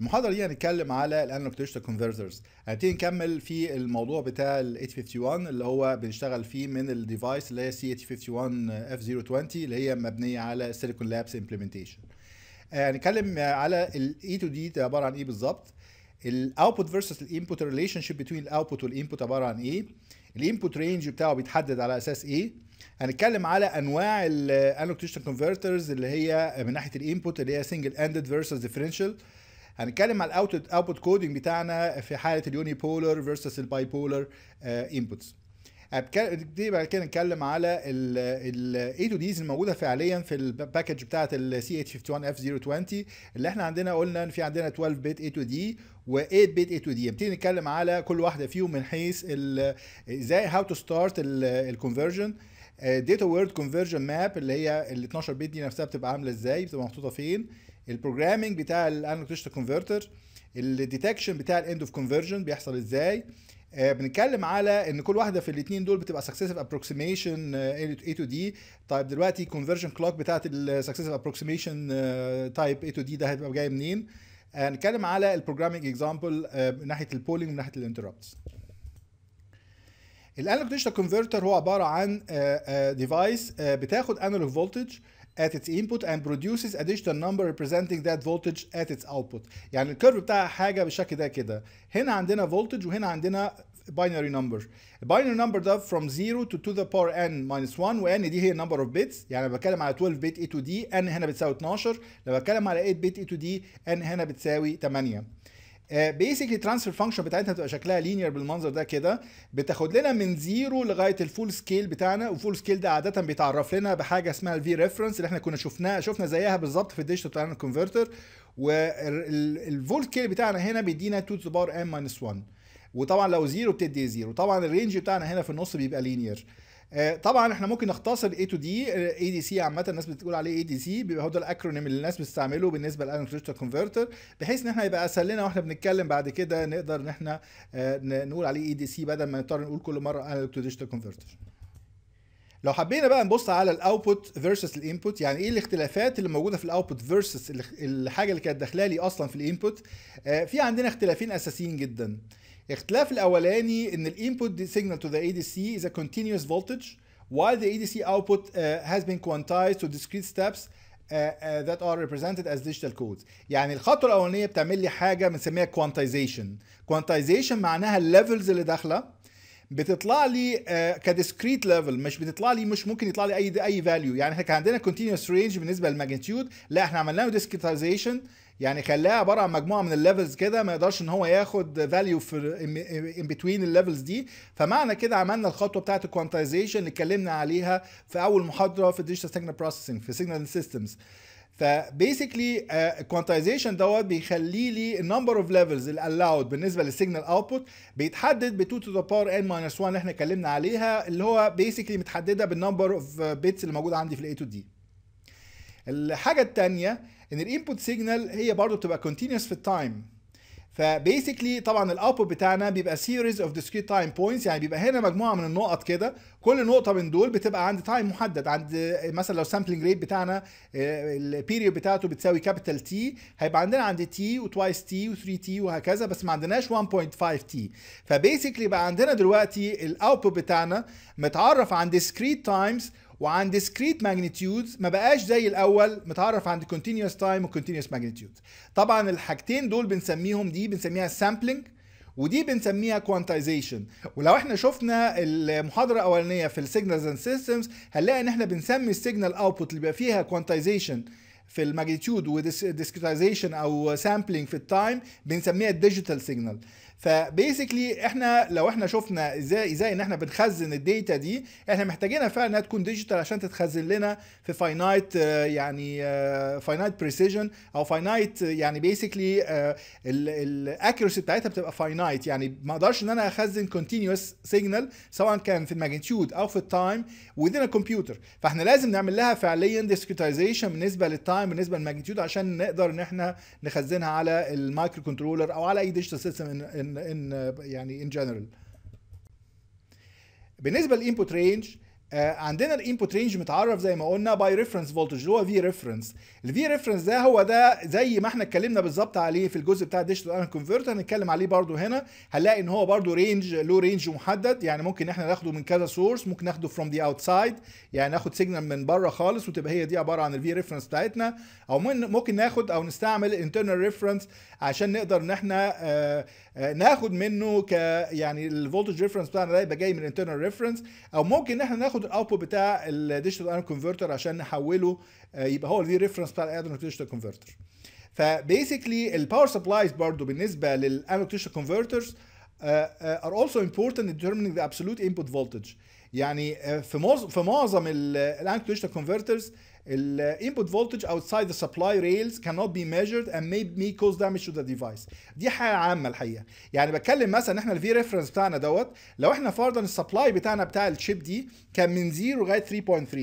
المحاضره دي يعني هنتكلم على الانالوج ديجيتال كونفرترز هنبتدي يعني نكمل في الموضوع بتاع ال 851 اللي هو بنشتغل فيه من الديفايس اللي هي سي 851 اف 020 اللي هي مبنيه على سيليكون لابس امبلمنتيشن هنتكلم على الاي تو دي عباره عن ايه بالظبط الاوتبوت فيرسس الانبوت ريليشن شيب بتوين الاوتبوت والانبوت عباره عن ايه الانبوت رينج بتاعه بيتحدد على اساس ايه هنتكلم على انواع الانالوج ديجيتال كونفرترز اللي هي من ناحيه الانبوت اللي هي سنجل اندد فيرسس ديفرنشال هنتكلم على الاوتبوت اوتبوت كودنج بتاعنا في حاله اليوني بولر فيرسس الباي بولر انبوتس نبتدي بعد كده نتكلم على الاي تو ديز الموجوده فعليا في الباكج بتاعه ال اتش 51 اف 020 اللي احنا عندنا قلنا ان في عندنا 12 بت اي تو دي و8 بت اي تو دي نبتدي نتكلم على كل واحده فيهم من حيث ازاي هاو تو ستارت الكونفرجن داتا وورد كونفرجن ماب اللي هي ال 12 بت دي نفسها بتبقى عامله ازاي بتبقى محطوطه فين البروجرامنج بتاع ديجيتال كونفرتر الديتكشن بتاع الاند اوف كونفرجن بيحصل ازاي آه، بنتكلم على ان كل واحده في الاثنين دول بتبقى سكسيسيف ابروكسيميشن اي تو دي طيب دلوقتي الكونفرجن كلوك بتاعت السكسيسيف ابروكسيميشن تايب اي تو دي ده هيبقى جاي منين هنتكلم آه، على البروجرامنج اكزامبل آه، من ناحيه البولينج ومن ناحيه الانتربتس الانالوج ديجيتال كونفرتر هو عباره عن ديفايس بتاخد انالوج فولتج at its input and produces a digital number representing that voltage at its output يعني الكيرف بتاعها حاجة بالشكل ده كده هنا عندنا voltage وهنا عندنا binary number Binary number ده from 0 to 2 the power n minus 1 وn دي هي number of bits يعني بتكلم على 12 bit e to d n هنا بتساوي 12 لما بتكلم على 8 bit e to d n هنا بتساوي 8 بيسكلي ترانسفير فانكشن بتاعتنا بتبقى شكلها لينير بالمنظر ده كده بتاخد لنا من زيرو لغايه الفول سكيل بتاعنا والفول سكيل ده عاده بيتعرف لنا بحاجه اسمها الفي ريفرنس اللي احنا كنا شفناها شفنا زيها بالظبط في الديجيتال بتاعنا الكونفرتر والفول سكيل بتاعنا هنا بيدينا 2 تو باور ماينس 1 وطبعا لو زيرو بتدي زيرو طبعا الرينج بتاعنا هنا في النص بيبقى لينير آه، طبعا احنا ممكن نختصر اي تو دي اي دي سي عامه الناس بتقول عليه اي دي سي بيبقى هو ده الاكرونيم اللي الناس بتستعمله بالنسبه ديجيتال كونفرتر بحيث ان احنا يبقى اسهل لنا واحنا بنتكلم بعد كده نقدر ان احنا آه، نقول عليه اي دي سي بدل ما نضطر نقول كل مره انالوج تو ديجيتال كونفرتر لو حبينا بقى نبص على الاوتبوت فيرسس الانبوت يعني ايه الاختلافات اللي موجوده في الاوتبوت فيرسس الحاجه اللي كانت داخله لي اصلا في الانبوت آه، في عندنا اختلافين اساسيين جدا الاختلاف الاولاني ان الانبوت signal to the ADC is a continuous voltage while the ADC output uh, has been quantized to discrete steps uh, uh, that are represented as digital codes يعني الخطوه الاولانيه بتعمل لي حاجه بنسميها كوانتايزيشن كوانتايزيشن معناها الليفلز اللي داخله بتطلع لي uh, كديسكريت ليفل مش بتطلع لي مش ممكن يطلع لي اي اي فاليو يعني احنا كان عندنا كونتينوس رينج بالنسبه للماجنتيود لا احنا عملنا له ديسكريتايزيشن يعني خلاها عباره عن مجموعه من الليفلز كده ما يقدرش ان هو ياخد فاليو في ان بتوين الليفلز دي فمعنى كده عملنا الخطوه بتاعه الكوانتايزيشن اللي اتكلمنا عليها في اول محاضره في الديجيتال سيجنال بروسيسنج في سيجنال سيستمز فبيسكلي الكوانتايزيشن دوت بيخلي لي النمبر اوف ليفلز الالاود بالنسبه للسيجنال اوتبوت بيتحدد ب 2 تو ذا باور ان ماينس 1 اللي احنا اتكلمنا عليها اللي هو بيسكلي متحدده بالنمبر اوف بيتس اللي موجوده عندي في الاي تو دي الحاجه الثانيه ان الانبوت سيجنال هي برضو بتبقى كونتينوس في التايم فبيسكلي طبعا الاوتبوت بتاعنا بيبقى سيريز اوف ديسكريت تايم بوينتس يعني بيبقى هنا مجموعه من النقط كده كل نقطه من دول بتبقى عند تايم محدد عند مثلا لو سامبلنج ريت بتاعنا آه، البيريود بتاعته بتساوي كابيتال تي هيبقى عندنا عند تي وتوايس تي و3 تي وهكذا بس ما عندناش 1.5 تي فبيسكلي بقى عندنا دلوقتي الاوتبوت بتاعنا متعرف عن ديسكريت تايمز وعن discrete magnitudes ما بقاش زي الاول متعرف عند continuous time و continuous magnitudes طبعا الحاجتين دول بنسميهم دي بنسميها sampling ودي بنسميها كوانتايزيشن ولو احنا شفنا المحاضره الاولانيه في السيجنالز اند سيستمز هنلاقي ان احنا بنسمي السيجنال اوتبوت اللي بيبقى فيها كوانتايزيشن في الماجنتيود وديسكريتايزيشن او سامبلينج في التايم بنسميها الديجيتال سيجنال فبيسكلي احنا لو احنا شفنا ازاي ازاي ان احنا بنخزن الداتا دي احنا محتاجينها فعلا انها تكون ديجيتال عشان تتخزن لنا في فاينايت آه، يعني فاينايت آه، بريسيجن او فاينايت آه، يعني بيسكلي الاكيرسي بتاعتها بتبقى فاينايت يعني ما اقدرش ان انا اخزن كونتينوس سيجنال سواء كان في الماجنتيود او في التايم وذين الكمبيوتر فاحنا لازم نعمل لها فعليا ديسكريتايزيشن بالنسبه للتايم بالنسبه للماجنتيود عشان نقدر ان احنا نخزنها على المايكرو كنترولر او على اي ديجيتال سيستم ان ان uh, يعني ان جنرال بالنسبه للانبوت رينج آه، عندنا الانبوت رينج متعرف زي ما قلنا باي ريفرنس فولتج اللي هو في ريفرنس الفي ريفرنس ده هو ده زي ما احنا اتكلمنا بالظبط عليه في الجزء بتاع الديجيتال انالوج كونفرتر هنتكلم عليه برده هنا هنلاقي ان هو برده رينج لو رينج محدد يعني ممكن احنا ناخده من كذا سورس ممكن ناخده فروم ذا اوتسايد يعني ناخد سيجنال من بره خالص وتبقى هي دي عباره عن الفي ريفرنس بتاعتنا او ممكن ناخد او نستعمل انترنال ريفرنس عشان نقدر ان احنا آه، آه، ناخد منه ك يعني الفولتج ريفرنس بتاعنا ده يبقى جاي من الانترنال ريفرنس او ممكن ان احنا ناخد ناخد الاوتبوت بتاع الديجيتال ايرون كونفرتر عشان نحوله آه، يبقى هو الفي ريفرنس بتاع الانالوج ديجيتال كونفرتر فبيسكلي الباور سبلايز برضو بالنسبه للانالوج ديجيتال كونفرترز ار اولسو امبورتنت ديترمينينج ذا ابسولوت انبوت فولتج يعني آه، في معظم في معظم الانالوج ديجيتال كونفرترز الانبوت فولتج outside the supply rails cannot be measured and may, may cause damage to the device دي حاجه عامه الحقيقه يعني بتكلم مثلا ان احنا الفي ريفرنس بتاعنا دوت لو احنا فرضا السبلاي بتاعنا بتاع الشيب دي كان من 0 لغايه 3.3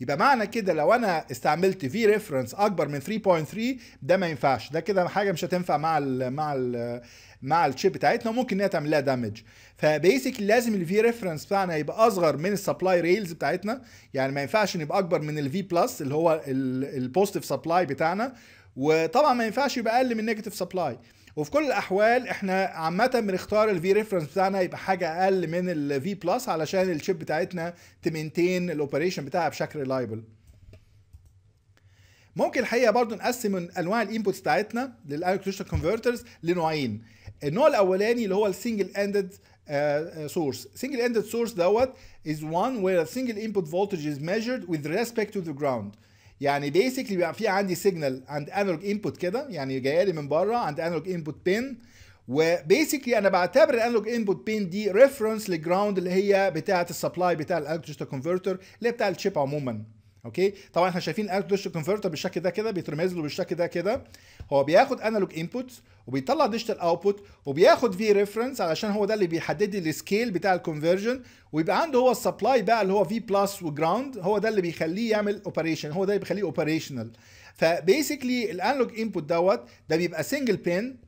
يبقى معنى كده لو انا استعملت في ريفرنس اكبر من 3.3 ده ما ينفعش ده كده حاجه مش هتنفع مع الـ مع الـ مع الشيب بتاعتنا وممكن ان هي تعمل لها دامج فبيسكلي لازم الفي ريفرنس بتاعنا يبقى اصغر من السبلاي ريلز بتاعتنا يعني ما ينفعش نبقى اكبر من الفي بلس اللي هو البوزيتيف سبلاي بتاعنا وطبعا ما ينفعش يبقى اقل من نيجاتيف سبلاي وفي كل الاحوال احنا عامه بنختار الفي ريفرنس بتاعنا يبقى حاجه اقل من الفي بلس علشان الشيب بتاعتنا تمنتين الاوبريشن بتاعها بشكل ريلايبل ممكن الحقيقه برضو نقسم انواع الانبوتس بتاعتنا للالكتريشن كونفرترز لنوعين النوع الاولاني اللي هو السنجل اندد Uh, uh, source single ended source دوت is one where a single input voltage is measured with respect to the ground يعني basically بيبقى في عندي signal عند analog input كده يعني جايه لي من بره عند analog input pin وبيسكلي انا بعتبر الانالوج انبوت بين دي ريفرنس للجراوند اللي هي بتاعه السبلاي بتاع الالكتريشن كونفرتر اللي هي بتاع الشيب عموما اوكي طبعا احنا شايفين الالكتريشن كونفرتر بالشكل ده كده بيترمز له بالشكل ده كده هو بياخد انالوج انبوت وبيطلع ديجيتال اوتبوت وبياخد في ريفرنس علشان هو ده اللي بيحدد لي السكيل بتاع الكونفرجن ويبقى عنده هو السبلاي بقى اللي هو في بلس وجراوند هو ده اللي بيخليه يعمل اوبريشن هو ده اللي بيخليه اوبريشنال فبيسكلي الانالوج انبوت دوت ده بيبقى سنجل بين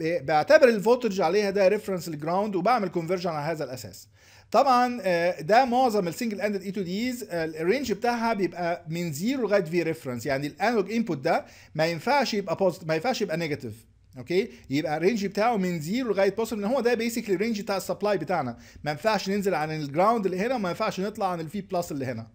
بعتبر الفولتج عليها ده ريفرنس الجراوند وبعمل كونفرجن على هذا الاساس طبعا آه، ده معظم السنجل اندد اي تو ديز الرينج بتاعها بيبقى من زيرو لغايه في ريفرنس يعني الانالوج انبوت ده ما ينفعش يبقى بوزيتيف ما ينفعش يبقى نيجاتيف اوكي يبقى الرينج بتاعه من زيرو لغايه بوسيبل ان هو ده بيسكلي الرينج بتاع السبلاي بتاعنا ما ينفعش ننزل عن الجراوند اللي هنا وما ينفعش نطلع عن الفي بلس اللي هنا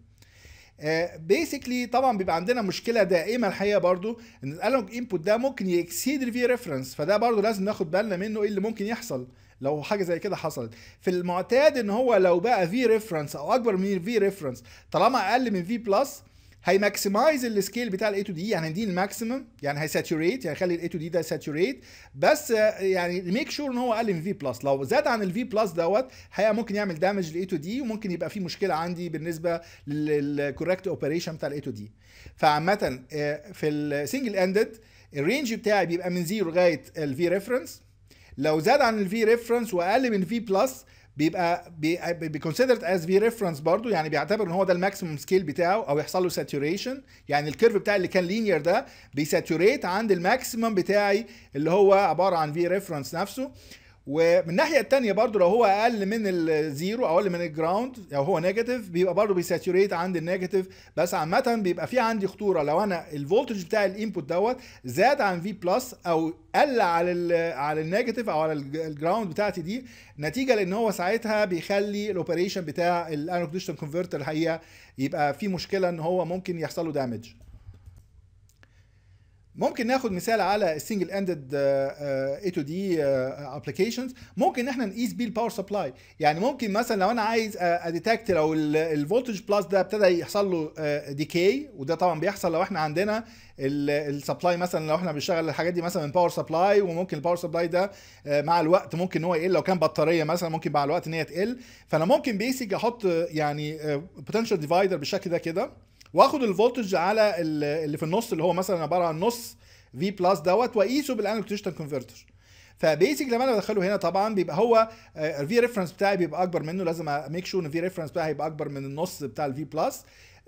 بيسكلي آه، uh, طبعا بيبقى عندنا مشكله دائمه الحقيقه برضو ان الانالوج انبوت ده ممكن يكسيد الفي ريفرنس فده برضو لازم ناخد بالنا منه ايه اللي ممكن يحصل لو حاجه زي كده حصلت في المعتاد ان هو لو بقى في ريفرنس او اكبر من في ريفرنس طالما اقل من في بلس هيماكسمايز السكيل بتاع الاي تو دي يعني دي الماكسيمم يعني هيساتوريت يعني هيخلي الاي تو دي ده ساتوريت بس آه، يعني ميك شور ان هو اقل من في بلس لو زاد عن الفي بلس دوت هي ممكن يعمل دامج للاي تو دي وممكن يبقى في مشكله عندي بالنسبه للكوريكت اوبريشن بتاع الاي تو دي فعامه آه، في السنجل اندد الرينج بتاعي بيبقى من زيرو لغايه الفي ريفرنس لو زاد عن الفي ريفرنس واقل من في بلس بيبقى بيكونسيدرد از في ريفرنس برضو يعني بيعتبر ان هو ده الماكسيمم سكيل بتاعه او يحصل له ساتوريشن يعني الكيرف بتاع اللي كان لينير ده بيساتوريت عند الماكسيمم بتاعي اللي هو عباره عن في ريفرنس نفسه ومن الناحيه الثانيه برضو لو هو اقل من الزيرو او اقل من الجراوند أو هو نيجاتيف بيبقى برضو بيساتوريت عند النيجاتيف بس عامه بيبقى في عندي خطوره لو انا الفولتج بتاع الانبوت دوت زاد عن في بلس او قل على الـ على النيجاتيف او على الجراوند بتاعتي دي نتيجه لان هو ساعتها بيخلي الاوبريشن بتاع الانوكديشن كونفرتر الحقيقه يبقى في مشكله ان هو ممكن يحصل له دامج ممكن ناخد مثال على السنجل اندد اي تو دي ابلكيشنز ممكن احنا نقيس بيه الباور سبلاي يعني ممكن مثلا لو انا عايز آه، اديتكت لو الفولتج بلس ده ابتدى يحصل له ديكي آه، وده طبعا بيحصل لو احنا عندنا السبلاي مثلا لو احنا بنشتغل الحاجات دي مثلا من باور سبلاي وممكن الباور سبلاي ده آه، مع الوقت ممكن ان هو يقل لو كان بطاريه مثلا ممكن مع الوقت ان هي تقل فانا ممكن بيسك احط يعني بوتنشال ديفايدر بالشكل ده كده واخد الفولتج على اللي في النص اللي هو مثلا عباره عن نص في بلس دوت واقيسه بالانالوج ديجيتال كونفرتر فبيسك لما انا بدخله هنا طبعا بيبقى هو الفي آه، ريفرنس بتاعي بيبقى اكبر منه لازم اميك شور ان الفي ريفرنس بتاعي هيبقى اكبر من النص بتاع الفي بلس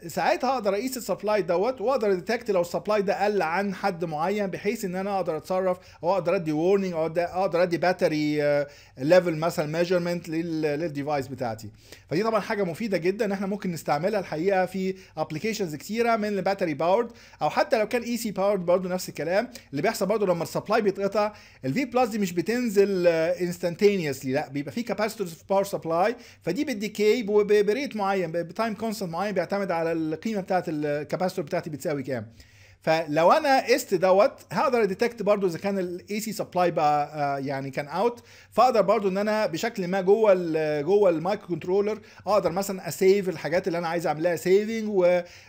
ساعتها اقدر اقيس السبلاي دوت واقدر ديتكت لو السبلاي ده قل عن حد معين بحيث ان انا اقدر اتصرف او اقدر ادي وورنينج او اقدر ادي باتري آه، ليفل مثلا ميجرمنت للديفايس بتاعتي فدي طبعا حاجه مفيده جدا احنا ممكن نستعملها الحقيقه في ابلكيشنز كتيره من الباتري باورد او حتى لو كان اي سي باورد برضه نفس الكلام اللي بيحصل برضه لما السبلاي بيتقطع الفي بلس دي مش بتنزل انستنتينيسلي آه، لا بيبقى في كاباسيتورز في باور سبلاي فدي بالديكي بريت معين بتايم كونستنت معين بيعتمد على القيمه بتاعت الكاباستور بتاعتي بتساوي كام فلو انا قست دوت هقدر اديتكت برضو اذا كان الاي سي سبلاي بقى آه، يعني كان اوت فاقدر برضو ان انا بشكل ما جوه جوه المايكرو كنترولر اقدر مثلا اسيف الحاجات اللي انا عايز اعملها سيفنج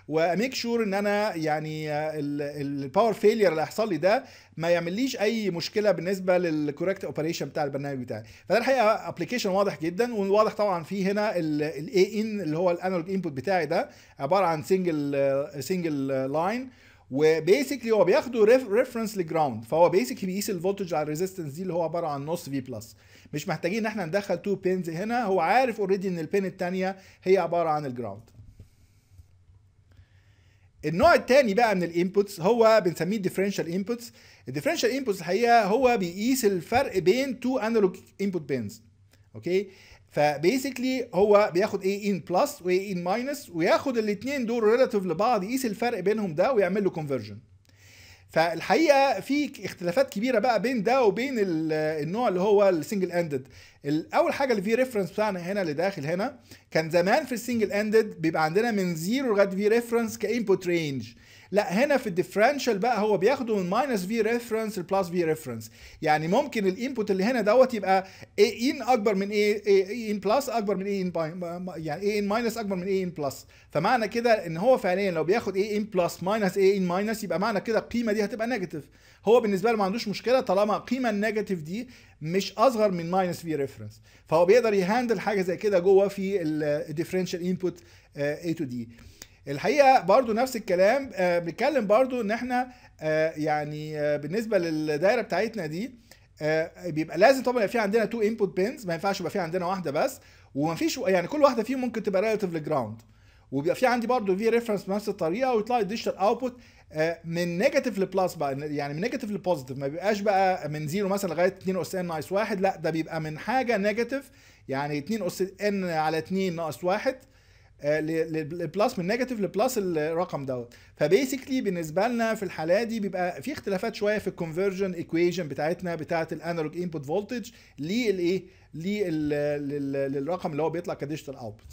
واميك شور ان انا يعني آه، الباور فيلير اللي هيحصل لي ده ما يعمليش اي مشكله بالنسبه للكوريكت اوبريشن بتاع البرنامج بتاعي فده الحقيقه ابلكيشن واضح جدا وواضح طبعا في هنا الاي ان اللي هو الانالوج انبوت بتاعي ده عباره عن سنجل سنجل لاين وبيسكلي هو بياخده ريفرنس لجراوند فهو بيسكلي بيقيس الفولتج على الريزيستنس دي اللي هو عباره عن نص في بلس مش محتاجين ان احنا ندخل تو بينز هنا هو عارف اوريدي ان البين الثانيه هي عباره عن الجراوند النوع الثاني بقى من الانبوتس هو بنسميه الديفرنشال انبوتس الديفرنشال انبوتس الحقيقه هو بيقيس الفرق بين تو انالوج انبوت بينز اوكي فبيسكلي هو بياخد اي ان بلس واي ان ماينس وياخد الاثنين دول ريلاتيف لبعض يقيس الفرق بينهم ده ويعمل له كونفرجن فالحقيقه في اختلافات كبيره بقى بين ده وبين النوع اللي هو السنجل اندد اول حاجه اللي في ريفرنس بتاعنا هنا اللي داخل هنا كان زمان في السنجل اندد بيبقى عندنا من زيرو لغايه في ريفرنس كانبوت رينج لا هنا في الديفرنشال بقى هو بياخده من ماينس في ريفرنس لبلس في ريفرنس يعني ممكن الانبوت اللي هنا دوت يبقى اي ان اكبر من اي ان بلس اكبر من اي ان يعني اي ان ماينس اكبر من اي ان بلس فمعنى كده ان هو فعليا لو بياخد اي ان بلس ماينس اي ان ماينس يبقى معنى كده القيمه دي هتبقى نيجاتيف هو بالنسبه له ما عندوش مشكله طالما القيمه النيجاتيف دي مش اصغر من ماينس في ريفرنس فهو بيقدر يهاندل حاجه زي كده جوه في الديفرنشال انبوت اي تو دي الحقيقه برضو نفس الكلام آه، بنتكلم برضو ان احنا آه، يعني آه، بالنسبه للدايره بتاعتنا دي بيبقى لازم طبعا يبقى في عندنا تو انبوت بينز ما ينفعش يبقى في عندنا واحده بس ومفيش يعني كل واحده فيهم ممكن تبقى ريلاتيف لجراوند وبيبقى في عندي برضو في ريفرنس بنفس الطريقه ويطلع لي ديجيتال اوتبوت من نيجاتيف لبلس بقى يعني من نيجاتيف لبوزيتيف ما بيبقاش بقى من زيرو مثلا لغايه 2 اس ان ناقص واحد لا ده بيبقى من حاجه نيجاتيف يعني 2 اس ان على 2 ناقص واحد آه، للبلس من نيجاتيف لبلس الرقم دوت فبيسكلي بالنسبه لنا في الحاله دي بيبقى في اختلافات شويه في الكونفرجن ايكويشن بتاعتنا بتاعه الانالوج انبوت فولتج للايه للرقم اللي هو بيطلع كديجيتال اوتبوت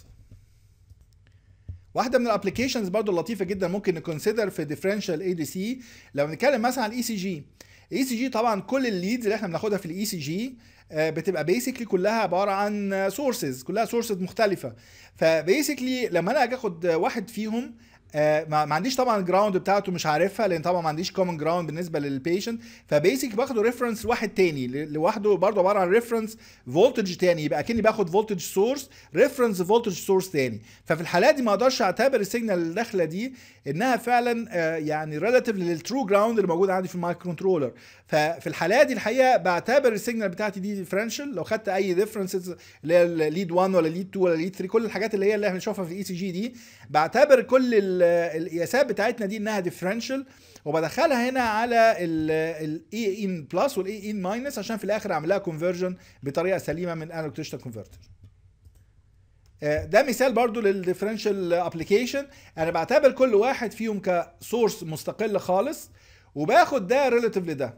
واحده من الابلكيشنز برضو لطيفه جدا ممكن نكونسيدر في ديفرنشال اي دي سي لو بنتكلم مثلا عن الاي سي جي الاي سي جي طبعا كل الليدز اللي احنا بناخدها في الاي e آه، سي جي بتبقى بيسكلي كلها عباره عن سورسز كلها سورسز مختلفه فبيسكلي لما انا اجي اخد واحد فيهم آه ما عنديش طبعا الجراوند بتاعته مش عارفها لان طبعا ما عنديش كومن جراوند بالنسبه للبيشنت فبيسك باخده ريفرنس واحد تاني لوحده برضه عباره عن ريفرنس فولتج تاني يبقى اكني باخد فولتج سورس ريفرنس فولتج سورس تاني ففي الحاله دي ما اقدرش اعتبر السيجنال اللي داخله دي انها فعلا آه يعني ريلاتيف للترو جراوند اللي موجود عندي في المايكرو كنترولر ففي الحالة دي الحقيقة بعتبر السيجنال بتاعتي دي ديفرنشال لو خدت أي ديفرنسز اللي هي الليد 1 ولا ليد 2 ولا ليد 3 كل الحاجات اللي هي اللي احنا بنشوفها في الاي سي جي دي بعتبر كل القياسات بتاعتنا دي إنها ديفرنشال وبدخلها هنا على الاي ان بلس والاي ان ماينس عشان في الاخر اعمل لها كونفرجن بطريقه سليمه من انالوج ديجيتال كونفرتر ده مثال برضو للديفرنشال ابلكيشن انا بعتبر كل واحد فيهم كسورس مستقل خالص وباخد ده ريلاتيف لده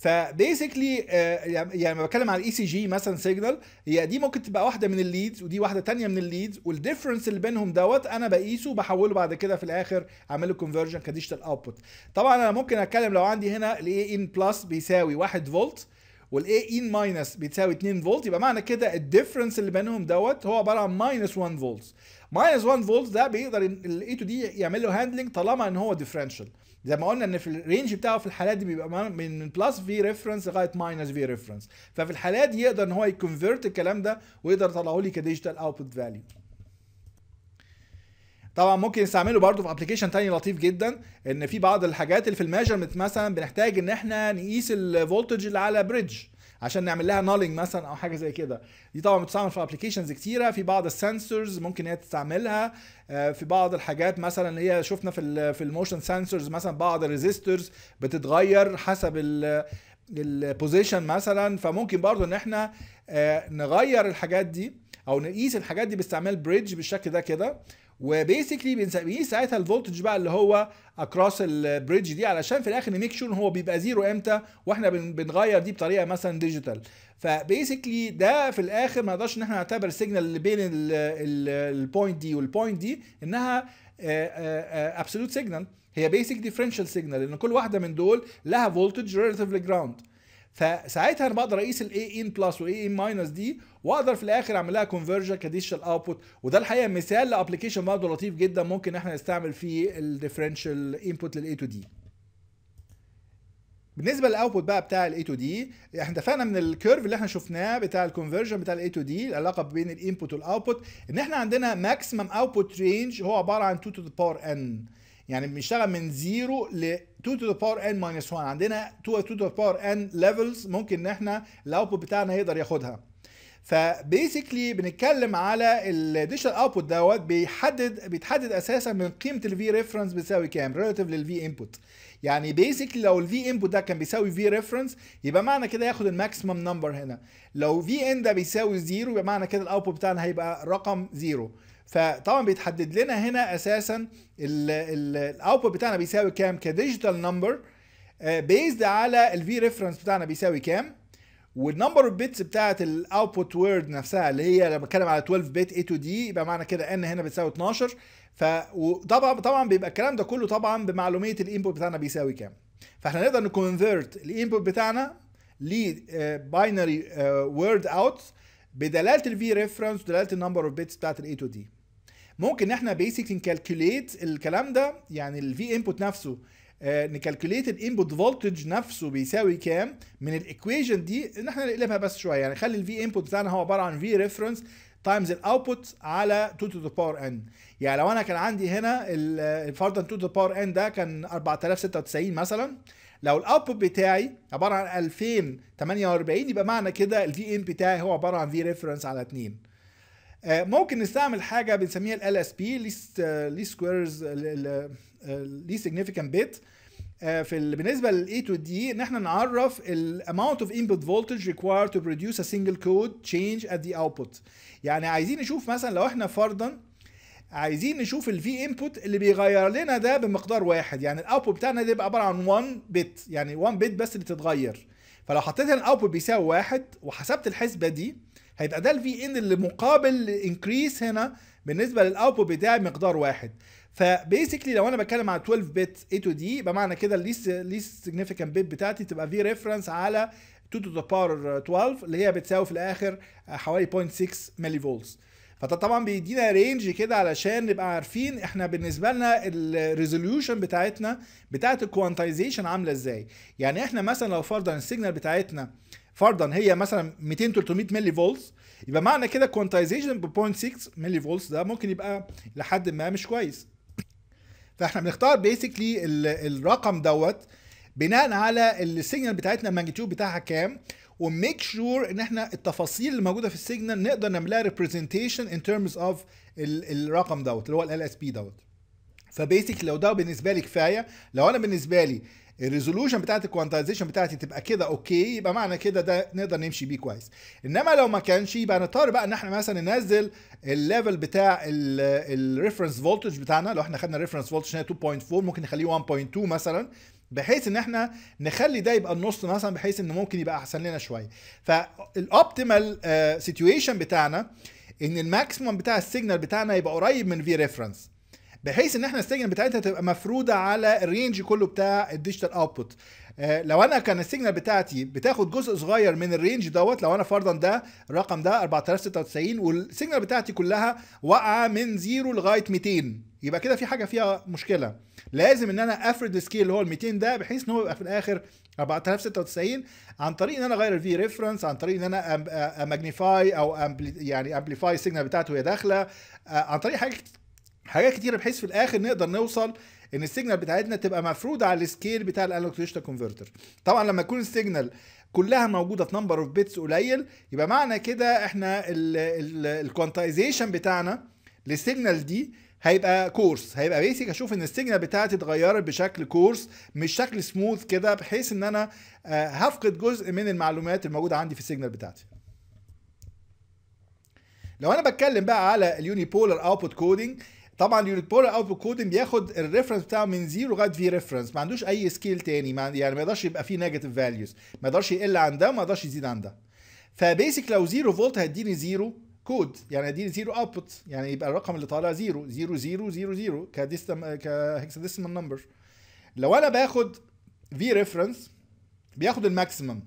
فبيسكلي آه، يعني-, يعني لما بتكلم على الاي سي جي مثلا سيجنال هي دي ممكن تبقى واحده من الليدز ودي واحده تانية من الليدز والديفرنس اللي بينهم دوت انا بقيسه وبحوله بعد كده في الاخر اعمل له كونفرجن كديجيتال اوتبوت طبعا انا ممكن اتكلم لو عندي هنا الاي ان بلس بيساوي 1 فولت والاي ان ماينس بتساوي 2 فولت يبقى معنى كده الديفرنس اللي بينهم دوت هو عباره عن ماينس 1 فولت ماينس 1 فولت ده بيقدر الاي تو دي يعمل له هاندلنج طالما ان هو ديفرنشال زي ما قلنا ان في الرينج بتاعه في الحالات دي بيبقى من بلس في ريفرنس لغايه ماينس في ريفرنس ففي الحالات دي يقدر ان هو يكونفيرت الكلام ده ويقدر يطلعه لي كديجيتال اوتبوت فاليو طبعا ممكن نستعمله برضه في ابلكيشن تاني لطيف جدا ان في بعض الحاجات اللي في الميجرمنت مثلا بنحتاج ان احنا نقيس الفولتج اللي على بريدج عشان نعمل لها نولينج مثلا او حاجه زي كده دي طبعا بتستعمل في ابلكيشنز كتيره في بعض السنسورز ممكن هي تستعملها آه، في بعض الحاجات مثلا اللي هي شفنا في في الموشن سنسورز مثلا بعض الريزيستورز بتتغير حسب ال البوزيشن مثلا فممكن برضو ان احنا آه، نغير الحاجات دي او نقيس الحاجات دي باستعمال بريدج بالشكل ده كده وبيسكلي بنسميه ساعتها الفولتج بقى اللي هو اكروس البريدج دي علشان في الاخر نميك شور هو بيبقى زيرو امتى واحنا بنغير دي بطريقه مثلا ديجيتال فبيسكلي ده في الاخر ما نقدرش ان احنا نعتبر السيجنال اللي بين البوينت دي والبوينت دي انها ابسولوت آه، سيجنال آه، آه، هي بيسك ديفرنشال سيجنال ان كل واحده من دول لها فولتج ريلاتيف جراوند فساعتها انا بقدر اقيس الاي ان بلس والاي ان ماينس دي واقدر في الاخر اعمل لها كونفرجن كديجيتال اوتبوت وده الحقيقه مثال لابلكيشن برضه لطيف جدا ممكن احنا نستعمل فيه الديفرنشال انبوت للاي تو دي بالنسبه للاوتبوت بقى بتاع الاي تو دي احنا اتفقنا من الكيرف اللي احنا شفناه بتاع الكونفرجن بتاع الاي تو دي العلاقه بين الانبوت والاوتبوت ان احنا عندنا ماكسيمم اوتبوت رينج هو عباره عن 2 تو ذا باور ان يعني بنشتغل من 0 ل 2 to the power n minus 1 عندنا 2 to the power n levels ممكن ان احنا الاوتبوت بتاعنا يقدر ياخدها فبيسكلي بنتكلم على الديجيتال اوتبوت دوت بيحدد بيتحدد اساسا من قيمه الفي ريفرنس بتساوي كام ريلاتيف للفي انبوت يعني بيسكلي لو الفي انبوت ده كان بيساوي في ريفرنس يبقى معنى كده ياخد الماكسيمم نمبر هنا لو في ان ده بيساوي 0 يبقى معنى كده الاوتبوت بتاعنا هيبقى رقم 0 فطبعا بيتحدد لنا هنا اساسا الاوتبوت بتاعنا بيساوي كام كديجيتال نمبر بيزد على الفي ريفرنس بتاعنا بيساوي كام والنمبر اوف بيتس بتاعت الاوتبوت وورد نفسها اللي هي لما بتكلم على 12 بت اي تو دي يبقى معنى كده ان هنا بتساوي 12 ف وطبعا طبعا بيبقى الكلام ده كله طبعا بمعلوميه الانبوت بتاعنا بيساوي كام فاحنا نقدر نكونفيرت الانبوت بتاعنا لباينري وورد اوت بدلاله الفي ريفرنس ودلاله النمبر اوف بيتس بتاعت الاي تو دي ممكن احنا بيسكلي نكالكوليت الكلام ده يعني الفي انبوت نفسه آه، نكالكوليت الانبوت فولتج نفسه بيساوي كام من الايكويشن دي ان احنا نقلبها بس شويه يعني خلي الفي انبوت بتاعنا هو عباره عن في ريفرنس تايمز الاوتبوت على 2 تو ذا باور ان يعني لو انا كان عندي هنا آه، فرضا 2 تو ذا باور ان ده كان 4096 مثلا لو الاوتبوت بتاعي عباره عن 2048 يبقى معنى كده الفي ان بتاعي هو عباره عن في ريفرنس على 2 آه، ممكن نستعمل حاجه بنسميها ال اس بي ليست لي سكويرز لي سيجنيفيكانت بيت في بالنسبه للاي تو دي ان احنا نعرف الاماونت اوف انبوت فولتج ريكواير تو برودوس ا سنجل كود تشينج ات ذا اوتبوت يعني عايزين نشوف مثلا لو احنا فرضا عايزين نشوف الفي انبوت اللي بيغير لنا ده بمقدار واحد يعني الاوتبوت بتاعنا ده يبقى عباره عن 1 بت يعني 1 بت بس اللي تتغير فلو حطيت الاوتبوت بيساوي واحد وحسبت الحسبه دي هيبقى ده الفي ان اللي مقابل انكريس هنا بالنسبه للاوتبوت بتاعي مقدار واحد فبيسكلي لو انا بتكلم على 12 بت اي تو دي يبقى معنى كده الليست ليست سيجنيفيكانت بت بتاعتي تبقى في ريفرنس على 2 تو ذا باور 12 اللي هي بتساوي في الاخر حوالي 0.6 ملي فولتس فده طبعا بيدينا رينج كده علشان نبقى عارفين احنا بالنسبه لنا الريزوليوشن بتاعتنا بتاعت الكوانتايزيشن عامله ازاي يعني احنا مثلا لو فرضا السيجنال بتاعتنا فرضا هي مثلا 200 300 ملي فولت يبقى معنى كده كوانتايزيشن ب 0.6 ملي فولت ده ممكن يبقى لحد ما مش كويس فاحنا بنختار بيسكلي الرقم دوت بناء على السيجنال بتاعتنا الماجنتيود بتاعها كام وميك شور sure ان احنا التفاصيل اللي موجوده في السيجنال نقدر نعملها ريبريزنتيشن ان ترمز اوف الرقم دوت اللي هو ال اس بي دوت فبيسك لو ده بالنسبه لي كفايه لو انا بالنسبه لي الريزولوشن بتاعت الكوانتايزيشن بتاعتي تبقى كده اوكي يبقى معنى كده ده نقدر نمشي بيه كويس انما لو ما كانش يبقى نضطر بقى ان احنا مثلا ننزل الليفل بتاع الريفرنس فولتج بتاعنا لو احنا خدنا الريفرنس فولتج 2.4 ممكن نخليه 1.2 مثلا بحيث ان احنا نخلي ده يبقى النص مثلا بحيث ان ممكن يبقى احسن لنا شويه فالاوبتيمال آه، سيتويشن بتاعنا ان الماكسيمم بتاع السيجنال بتاعنا يبقى قريب من في ريفرنس بحيث ان احنا السيجنال بتاعتها تبقى مفروده على الرينج كله بتاع الديجيتال اوتبوت آه، لو انا كان السيجنال بتاعتي بتاخد جزء صغير من الرينج دوت لو انا فرضا ده الرقم ده 4096 والسيجنال بتاعتي كلها واقعه من 0 لغايه 200 يبقى كده في حاجه فيها مشكله لازم ان انا افرد السكيل اللي هو ال 200 ده بحيث ان هو يبقى في الاخر 4096 عن طريق ان انا اغير الفي ريفرنس عن طريق ان انا ماجنيفاي او أمبلي يعني امبليفاي السيجنال بتاعته وهي داخله آه، عن طريق حاجات حاجات كتيره بحيث في الاخر نقدر نوصل ان السيجنال بتاعتنا تبقى مفروده على السكيل بتاع الانالوج ديجيتال كونفرتر طبعا لما يكون السيجنال كلها موجوده في نمبر اوف بيتس قليل يبقى معنى كده احنا الكوانتايزيشن بتاعنا للسيجنال دي هيبقى كورس هيبقى بيسك اشوف ان السيجنال بتاعتي اتغيرت بشكل كورس مش شكل سموث كده بحيث ان انا آه، هفقد جزء من المعلومات الموجوده عندي في السيجنال بتاعتي لو انا بتكلم بقى على اليونيبولر اوتبوت كودينج طبعا بول اوتبوت كود بياخد الريفرنس بتاعه من زيرو لغايه في ريفرنس ما عندوش اي سكيل تاني يعني ما يقدرش يبقى فيه نيجاتيف فاليوز ما يقدرش يقل عن ده ما يقدرش يزيد عن ده فبيسك لو زيرو فولت هيديني زيرو كود يعني هيديني زيرو اوتبوت يعني يبقى الرقم اللي طالع زيرو زيرو زيرو زيرو زيرو كديستم كهكساديسيمال نمبر لو انا باخد في ريفرنس بياخد الماكسيمم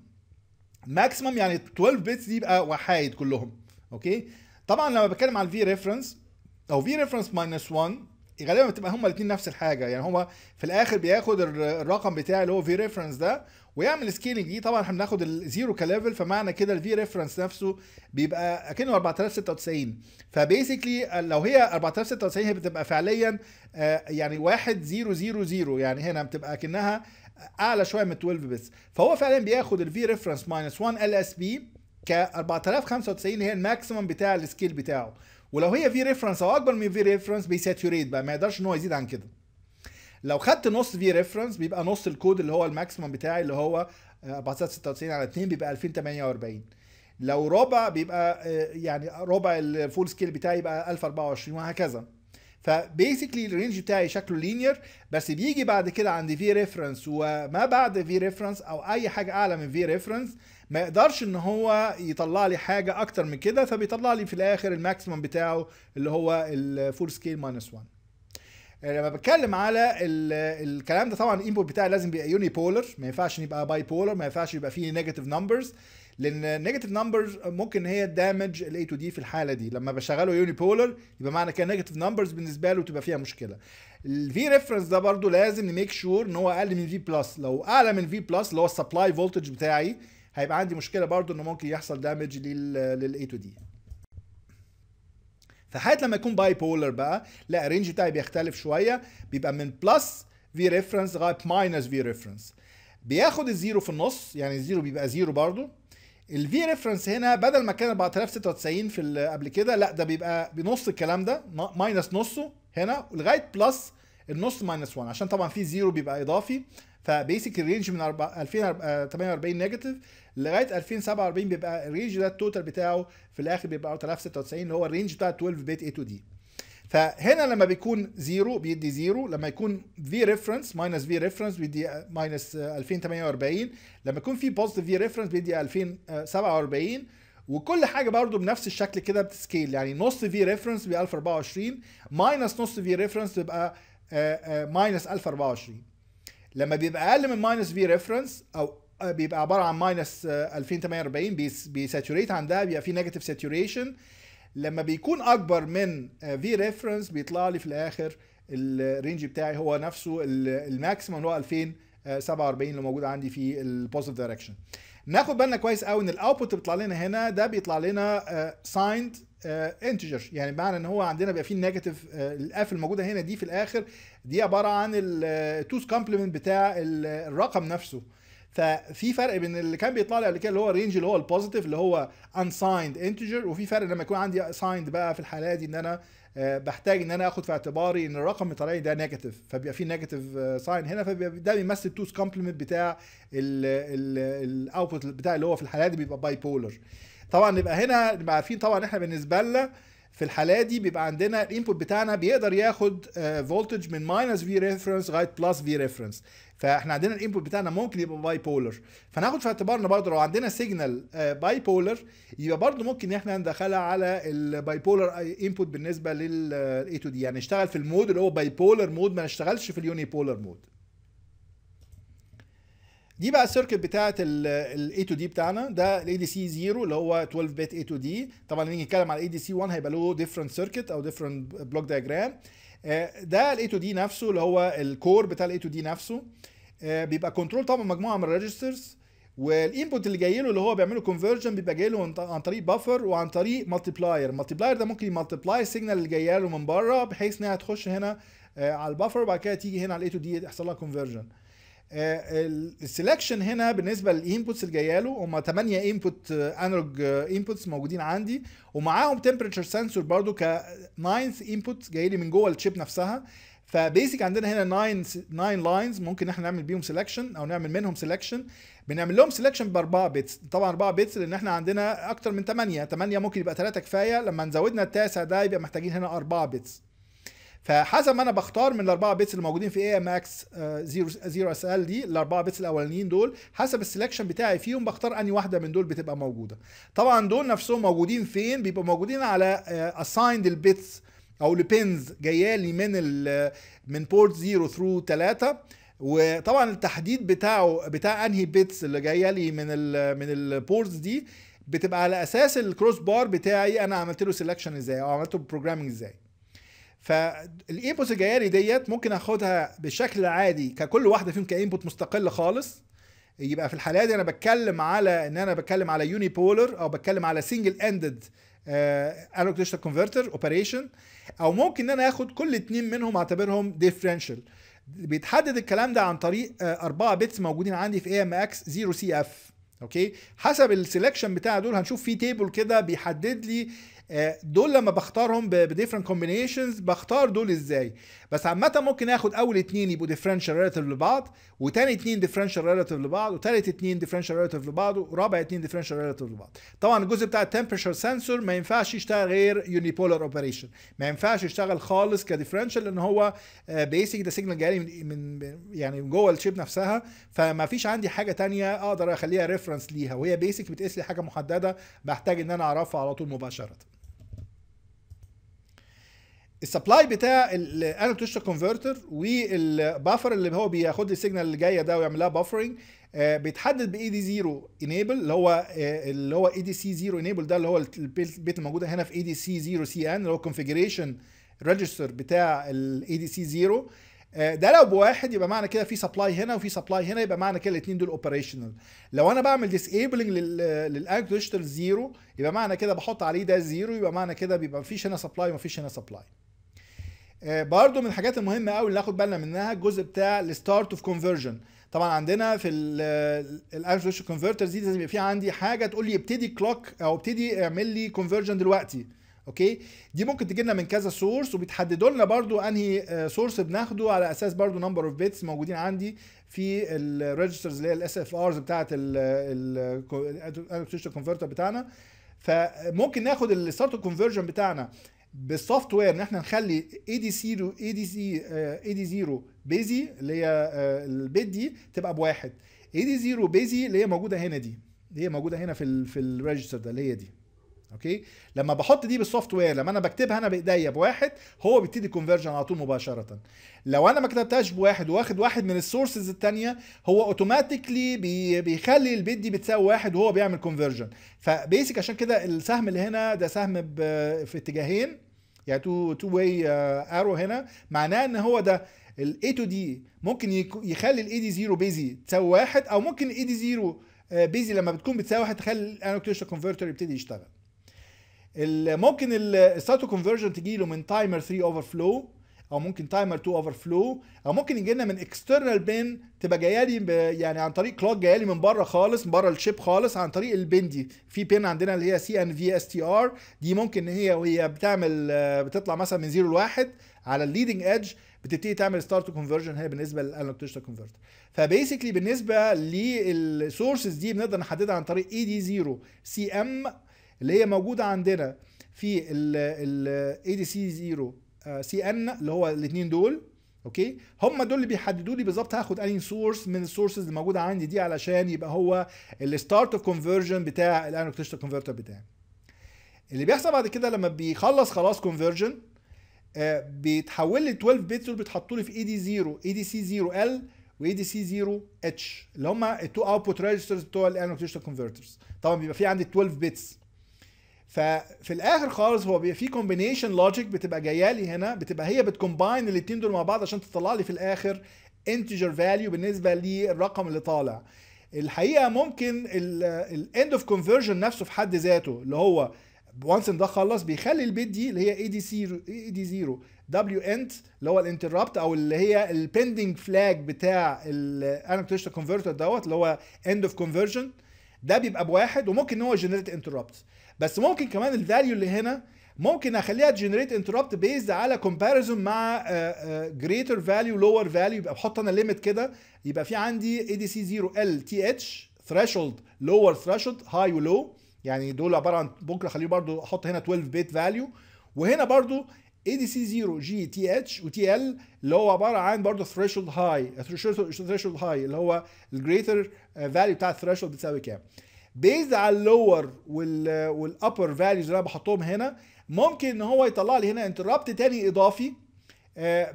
ماكسيمم يعني 12 بيتس دي يبقى وحايد كلهم اوكي طبعا لما بتكلم على في ريفرنس او في ريفرنس ماينس 1 غالبا بتبقى هما الاثنين نفس الحاجه يعني هما في الاخر بياخد الرقم بتاعي اللي هو في ريفرنس ده ويعمل سكيلنج إيه؟ دي طبعا احنا بناخد الزيرو كليفل فمعنى كده الفي ريفرنس نفسه بيبقى اكنه 4096 فبيسكلي لو هي 4096 هي بتبقى فعليا آه، يعني 1000 يعني هنا بتبقى اكنها اعلى شويه من 12 بس فهو فعلا بياخد الفي ريفرنس ماينس 1 ال اس بي ك 4095 هي الماكسيمم بتاع السكيل بتاعه ولو هي في ريفرنس او اكبر من في ريفرنس بيساتوريت بقى ما يقدرش ان هو يزيد عن كده لو خدت نص في ريفرنس بيبقى نص الكود اللي هو الماكسيمم بتاعي اللي هو 496 آه، على 2 بيبقى 2048 لو ربع بيبقى آه، يعني ربع الفول سكيل بتاعي يبقى 1024 وهكذا فبيسكلي الرينج بتاعي شكله لينير بس بيجي بعد كده عند في ريفرنس وما بعد في ريفرنس او اي حاجه اعلى من في ريفرنس ما يقدرش ان هو يطلع لي حاجه اكتر من كده فبيطلع لي في الاخر الماكسيمم بتاعه اللي هو الفول سكيل ماينس 1 لما بتكلم على الكلام ده طبعا الانبوت بتاعي لازم يبقى يوني بولر ما ينفعش يبقى باي بولر ما ينفعش يبقى فيه نيجاتيف نمبرز لان النيجاتيف نمبرز ممكن هي تدامج الاي تو دي في الحاله دي لما بشغله يوني بولر يبقى معنى كده نيجاتيف نمبرز بالنسبه له تبقى فيها مشكله الفي ريفرنس ده برضو لازم نميك شور ان هو اقل من في بلس لو اعلى من في بلس اللي هو السبلاي فولتج بتاعي هيبقى عندي مشكله برضو انه ممكن يحصل دامج للاي تو دي فحيث لما يكون باي بولر بقى لا الرينج بتاعي بيختلف شويه بيبقى من بلس في ريفرنس لغايه ماينس في ريفرنس بياخد الزيرو في النص يعني الزيرو بيبقى زيرو برضو الفي ريفرنس هنا بدل ما كان 4096 في قبل كده لا ده بيبقى بنص الكلام ده ماينس نصه هنا لغايه بلس النص ماينس 1 عشان طبعا في زيرو بيبقى اضافي فبيسك الرينج من 2048 آه، نيجاتيف لغايه 2047 بيبقى الرينج ده التوتال بتاعه في الاخر بيبقى 4096 اللي هو الرينج بتاع 12 بيت اي تو دي فهنا لما بيكون زيرو بيدي زيرو لما يكون في ريفرنس ماينس في ريفرنس بيدي ماينس 2048 لما يكون في بوزيتيف في ريفرنس بيدي 2047 وكل حاجه برضو بنفس الشكل كده بتسكيل يعني نص في ريفرنس ب 1024 ماينس نص في ريفرنس بيبقى ماينس آه، آه، 1024 لما بيبقى اقل من ماينس في ريفرنس او آه، بيبقى عباره عن ماينس 2048 بيساتوريت عندها بيبقى في نيجاتيف ساتوريشن لما بيكون اكبر من في آه، ريفرنس بيطلع لي في الاخر الرينج بتاعي هو نفسه الماكسيمم هو 2047 اللي موجود عندي في البوزيتيف دايركشن ناخد بالنا كويس قوي ان الاوتبوت اللي بيطلع لنا هنا ده بيطلع لنا سايند آه، انتجر آه، يعني بمعنى ان هو عندنا بيبقى فيه النيجاتيف آه، الاف الموجوده هنا دي في الاخر دي عباره عن التوز كومبلمنت آه، بتاع الرقم نفسه ففي فرق بين اللي كان بيطلع لي قبل كده اللي هو الرينج اللي هو البوزيتيف اللي هو unsigned integer وفي فرق لما يكون عندي signed بقى في الحاله دي ان انا بحتاج ان انا اخد في اعتباري ان الرقم اللي طالع لي ده نيجاتيف فبيبقى في نيجاتيف ساين هنا فده بيمثل توز كومبلمنت بتاع الاوتبوت بتاع اللي هو في الحاله دي بيبقى باي بولر طبعا نبقى هنا نبقى عارفين طبعا احنا بالنسبه لنا في الحاله دي بيبقى عندنا الانبوت بتاعنا بيقدر ياخد فولتج آه، من ماينس في ريفرنس لغايه بلس في ريفرنس فاحنا عندنا الانبوت بتاعنا ممكن يبقى باي بولر فناخد في اعتبارنا برضه لو عندنا سيجنال باي بولر يبقى برضه ممكن ان احنا ندخلها على الباي بولر انبوت بالنسبه للاي تو دي يعني نشتغل في المود اللي هو باي بولر مود ما نشتغلش في اليوني بولر مود دي بقى السيركت بتاعه الاي تو دي بتاعنا ده الاي دي سي 0 اللي هو 12 بت اي تو دي طبعا لما نيجي نتكلم على الاي دي سي 1 هيبقى له ديفرنت سيركت او ديفرنت بلوك دياجرام ده الاي تو دي نفسه اللي هو الكور بتاع الاي تو دي نفسه آه، بيبقى كنترول طبعا مجموعه من الريجسترز والانبوت اللي جاي له اللي هو بيعمله كونفرجن بيبقى جاي له عن طريق بافر وعن طريق مالتيبلاير المالتيبلاير ده ممكن يمالتيبلاي السيجنال اللي جايه له من بره بحيث انها تخش هنا آه، على البافر وبعد كده تيجي هنا على الاي تو دي يحصل لها كونفرجن آه، السلكشن هنا بالنسبه للانبوتس اللي جايه له هم 8 انبوت انالوج انبوتس موجودين عندي ومعاهم تمبرتشر سنسور برضو ك 9 انبوت جاي لي من جوه الشيب نفسها فبيسك عندنا هنا 9 9 لاينز ممكن احنا نعمل بيهم سلكشن او نعمل منهم سلكشن بنعمل لهم سلكشن ب 4 بيتس طبعا 4 بيتس لان احنا عندنا اكتر من 8 8 ممكن يبقى 3 كفايه لما نزودنا التاسع ده يبقى محتاجين هنا 4 بيتس فحسب ما انا بختار من الاربعه بيتس اللي موجودين في اي ام اكس 0 اس ال دي الاربعه بيتس الاولانيين دول حسب السلكشن بتاعي فيهم بختار اني واحده من دول بتبقى موجوده طبعا دول نفسهم موجودين فين بيبقوا موجودين على اسايند آه، البيتس او البينز جايه لي من آه، من بورت 0 ثرو 3 وطبعا التحديد بتاعه بتاع انهي بيتس اللي جايه لي من الـ آه، من البورتس دي بتبقى على اساس الكروس بار بتاعي انا عملت له سيلكشن ازاي او عملته بروجرامنج ازاي فالانبوتس الجايه ديت ممكن اخدها بشكل عادي ككل واحده فيهم كانبوت مستقل خالص يبقى في الحاله دي انا بتكلم على ان انا بتكلم على يوني بولر او بتكلم على سنجل اندد ديجيتال كونفرتر اوبريشن او ممكن ان انا اخد كل اتنين منهم اعتبرهم ديفرنشال بيتحدد الكلام ده عن طريق آه، أربعة بيتس موجودين عندي في اي ام اكس 0 سي اف اوكي حسب السلكشن بتاع دول هنشوف في تيبل كده بيحدد لي آه، دول لما بختارهم بديفرنت كومبينيشنز بختار دول ازاي بس عامه ممكن اخد اول اتنين يبقوا ديفرنشال ريلاتيف لبعض وتاني اتنين ديفرنشال ريلاتيف لبعض وتالت اتنين ديفرنشال ريلاتيف لبعض ورابع اتنين ديفرنشال ريلاتيف لبعض طبعا الجزء بتاع التمبرشر سنسور ما ينفعش يشتغل غير يونيبولر اوبريشن ما ينفعش يشتغل خالص كديفرنشال لان هو بيسك آه، ده سيجنال جاي من يعني من جوه الشيب نفسها فما فيش عندي حاجه تانية اقدر اخليها ريفرنس ليها وهي بيسك بتقيس لي حاجه محدده بحتاج ان انا اعرفها على طول مباشره السبلاي بتاع انا تويشر كونفرتر والبافر اللي هو بياخد السيجنال اللي جايه ده ويعمل لها بافرنج آه، بيتحدد باي دي زيرو انيبل اللي هو آه، اللي هو اي دي سي زيرو انيبل ده اللي هو البيت الموجوده هنا في اي دي سي زيرو سي ان اللي هو الكونفجريشن ريجستر بتاع الاي دي سي زيرو ده لو بواحد يبقى معنى كده في سبلاي هنا وفي سبلاي هنا يبقى معنى كده الاثنين دول اوبريشنال لو انا بعمل ديسيبلنج للاج ديجيتال زيرو يبقى معنى كده بحط عليه ده زيرو يبقى معنى كده بيبقى مفيش هنا سبلاي ومفيش هنا سبلاي آه، برضو من الحاجات المهمه قوي اللي ناخد بالنا منها الجزء بتاع الستارت اوف كونفرجن طبعا عندنا في الافريج كونفرترز دي لازم يبقى في عندي حاجه تقول لي ابتدي كلوك او ابتدي اعمل لي كونفرجن دلوقتي اوكي دي ممكن تجي لنا من كذا سورس وبيتحددوا لنا برضو انهي سورس آه، بناخده على اساس برضو نمبر اوف بيتس موجودين عندي في الريجسترز اللي هي الاس اف ارز بتاعه الافريج كونفرتر بتاعنا فممكن ناخد الستارت كونفرجن بتاعنا بالسوفت وير ان احنا نخلي اي دي سي اي دي سي اي دي زيرو بيزي اللي هي آه، البيت دي تبقى بواحد اي دي زيرو بيزي اللي هي موجوده هنا دي اللي هي موجوده هنا في الـ في الريجستر ده اللي هي دي اوكي لما بحط دي بالسوفت وير لما انا بكتبها انا بايديا بواحد هو بيبتدي الكونفرجن على طول مباشره لو انا ما كتبتهاش بواحد واخد واحد من السورسز الثانيه هو اوتوماتيكلي بيخلي البيت دي بتساوي واحد وهو بيعمل كونفرجن فبيسك عشان كده السهم اللي هنا ده سهم في اتجاهين يعني تو تو واي ارو هنا معناه ان هو ده الاي تو دي ممكن يخلي الاي دي زيرو بيزي تساوي واحد او ممكن الاي دي زيرو بيزي لما بتكون بتساوي واحد تخلي الانوكتيشن كونفرتر يبتدي يشتغل ممكن الساتو كونفرجن تجي له من تايمر 3 اوفر فلو او ممكن تايمر تو اوفر فلو او ممكن يجي لنا من اكسترنال بين تبقى جايه لي يعني عن طريق كلوك جايه لي من بره خالص من بره الشيب خالص عن طريق البين دي في بين عندنا اللي هي سي ان في اس تي ار دي ممكن ان هي وهي بتعمل آه، بتطلع مثلا من 0 ل 1 على الليدنج ايدج بتبتدي تعمل ستارت كونفرجن هي بالنسبه للانالوج ديجيتال كونفرتر فبيسكلي بالنسبه للسورسز دي بنقدر نحددها عن طريق اي دي 0 سي ام اللي هي موجوده عندنا في ال دي سي 0 سي آه، ان اللي هو الاثنين دول اوكي هم دول اللي بيحددوا لي بالظبط هاخد انهي سورس من السورسز اللي موجوده عندي دي علشان يبقى هو الستارت اوف كونفرجن بتاع الانوكتيشن كونفرتر بتاعي اللي بيحصل بعد كده لما بيخلص خلاص كونفرجن آه، بيتحول لي 12 بيتس دول بيتحطوا لي في اي دي 0 اي دي سي 0 ال واي دي سي 0 اتش اللي هم التو اوتبوت ريجسترز بتوع الانوكتيشن كونفرترز طبعا بيبقى في عندي 12 بيتس ففي الاخر خالص هو بيبقى في كومبينيشن لوجيك بتبقى جايه لي هنا بتبقى هي بتكومباين الاثنين دول مع بعض عشان تطلع لي في الاخر انتجر فاليو بالنسبه للرقم اللي طالع الحقيقه ممكن الاند اوف كونفرجن نفسه في حد ذاته اللي هو وانس ده خلص بيخلي البيت دي اللي هي اي دي سي اي دي زيرو دبليو انت اللي هو الانتربت او اللي هي البندنج فلاج بتاع انا كنت كونفرتر دوت اللي هو اند اوف كونفرجن ده بيبقى بواحد وممكن ان هو جنريت انتربت بس ممكن كمان الفاليو اللي هنا ممكن اخليها جنريت انتربت بيزد على كومباريزون مع جريتر فاليو لور فاليو يبقى بحط انا ليميت كده يبقى في عندي اي دي سي 0 ال تي اتش ثريشولد لور ثريشولد هاي ولو يعني دول عباره عن بكره اخليه برضو احط هنا 12 بيت فاليو وهنا برضو اي دي سي 0 جي تي اتش وتي ال اللي هو عباره عن برضه ثريشولد هاي ثريشولد هاي اللي هو الجريتر فاليو آه، بتاع الثريشولد بتساوي كام بيزد على اللور والابر فاليوز اللي انا بحطهم هنا ممكن ان هو يطلع لي هنا انتربت تاني اضافي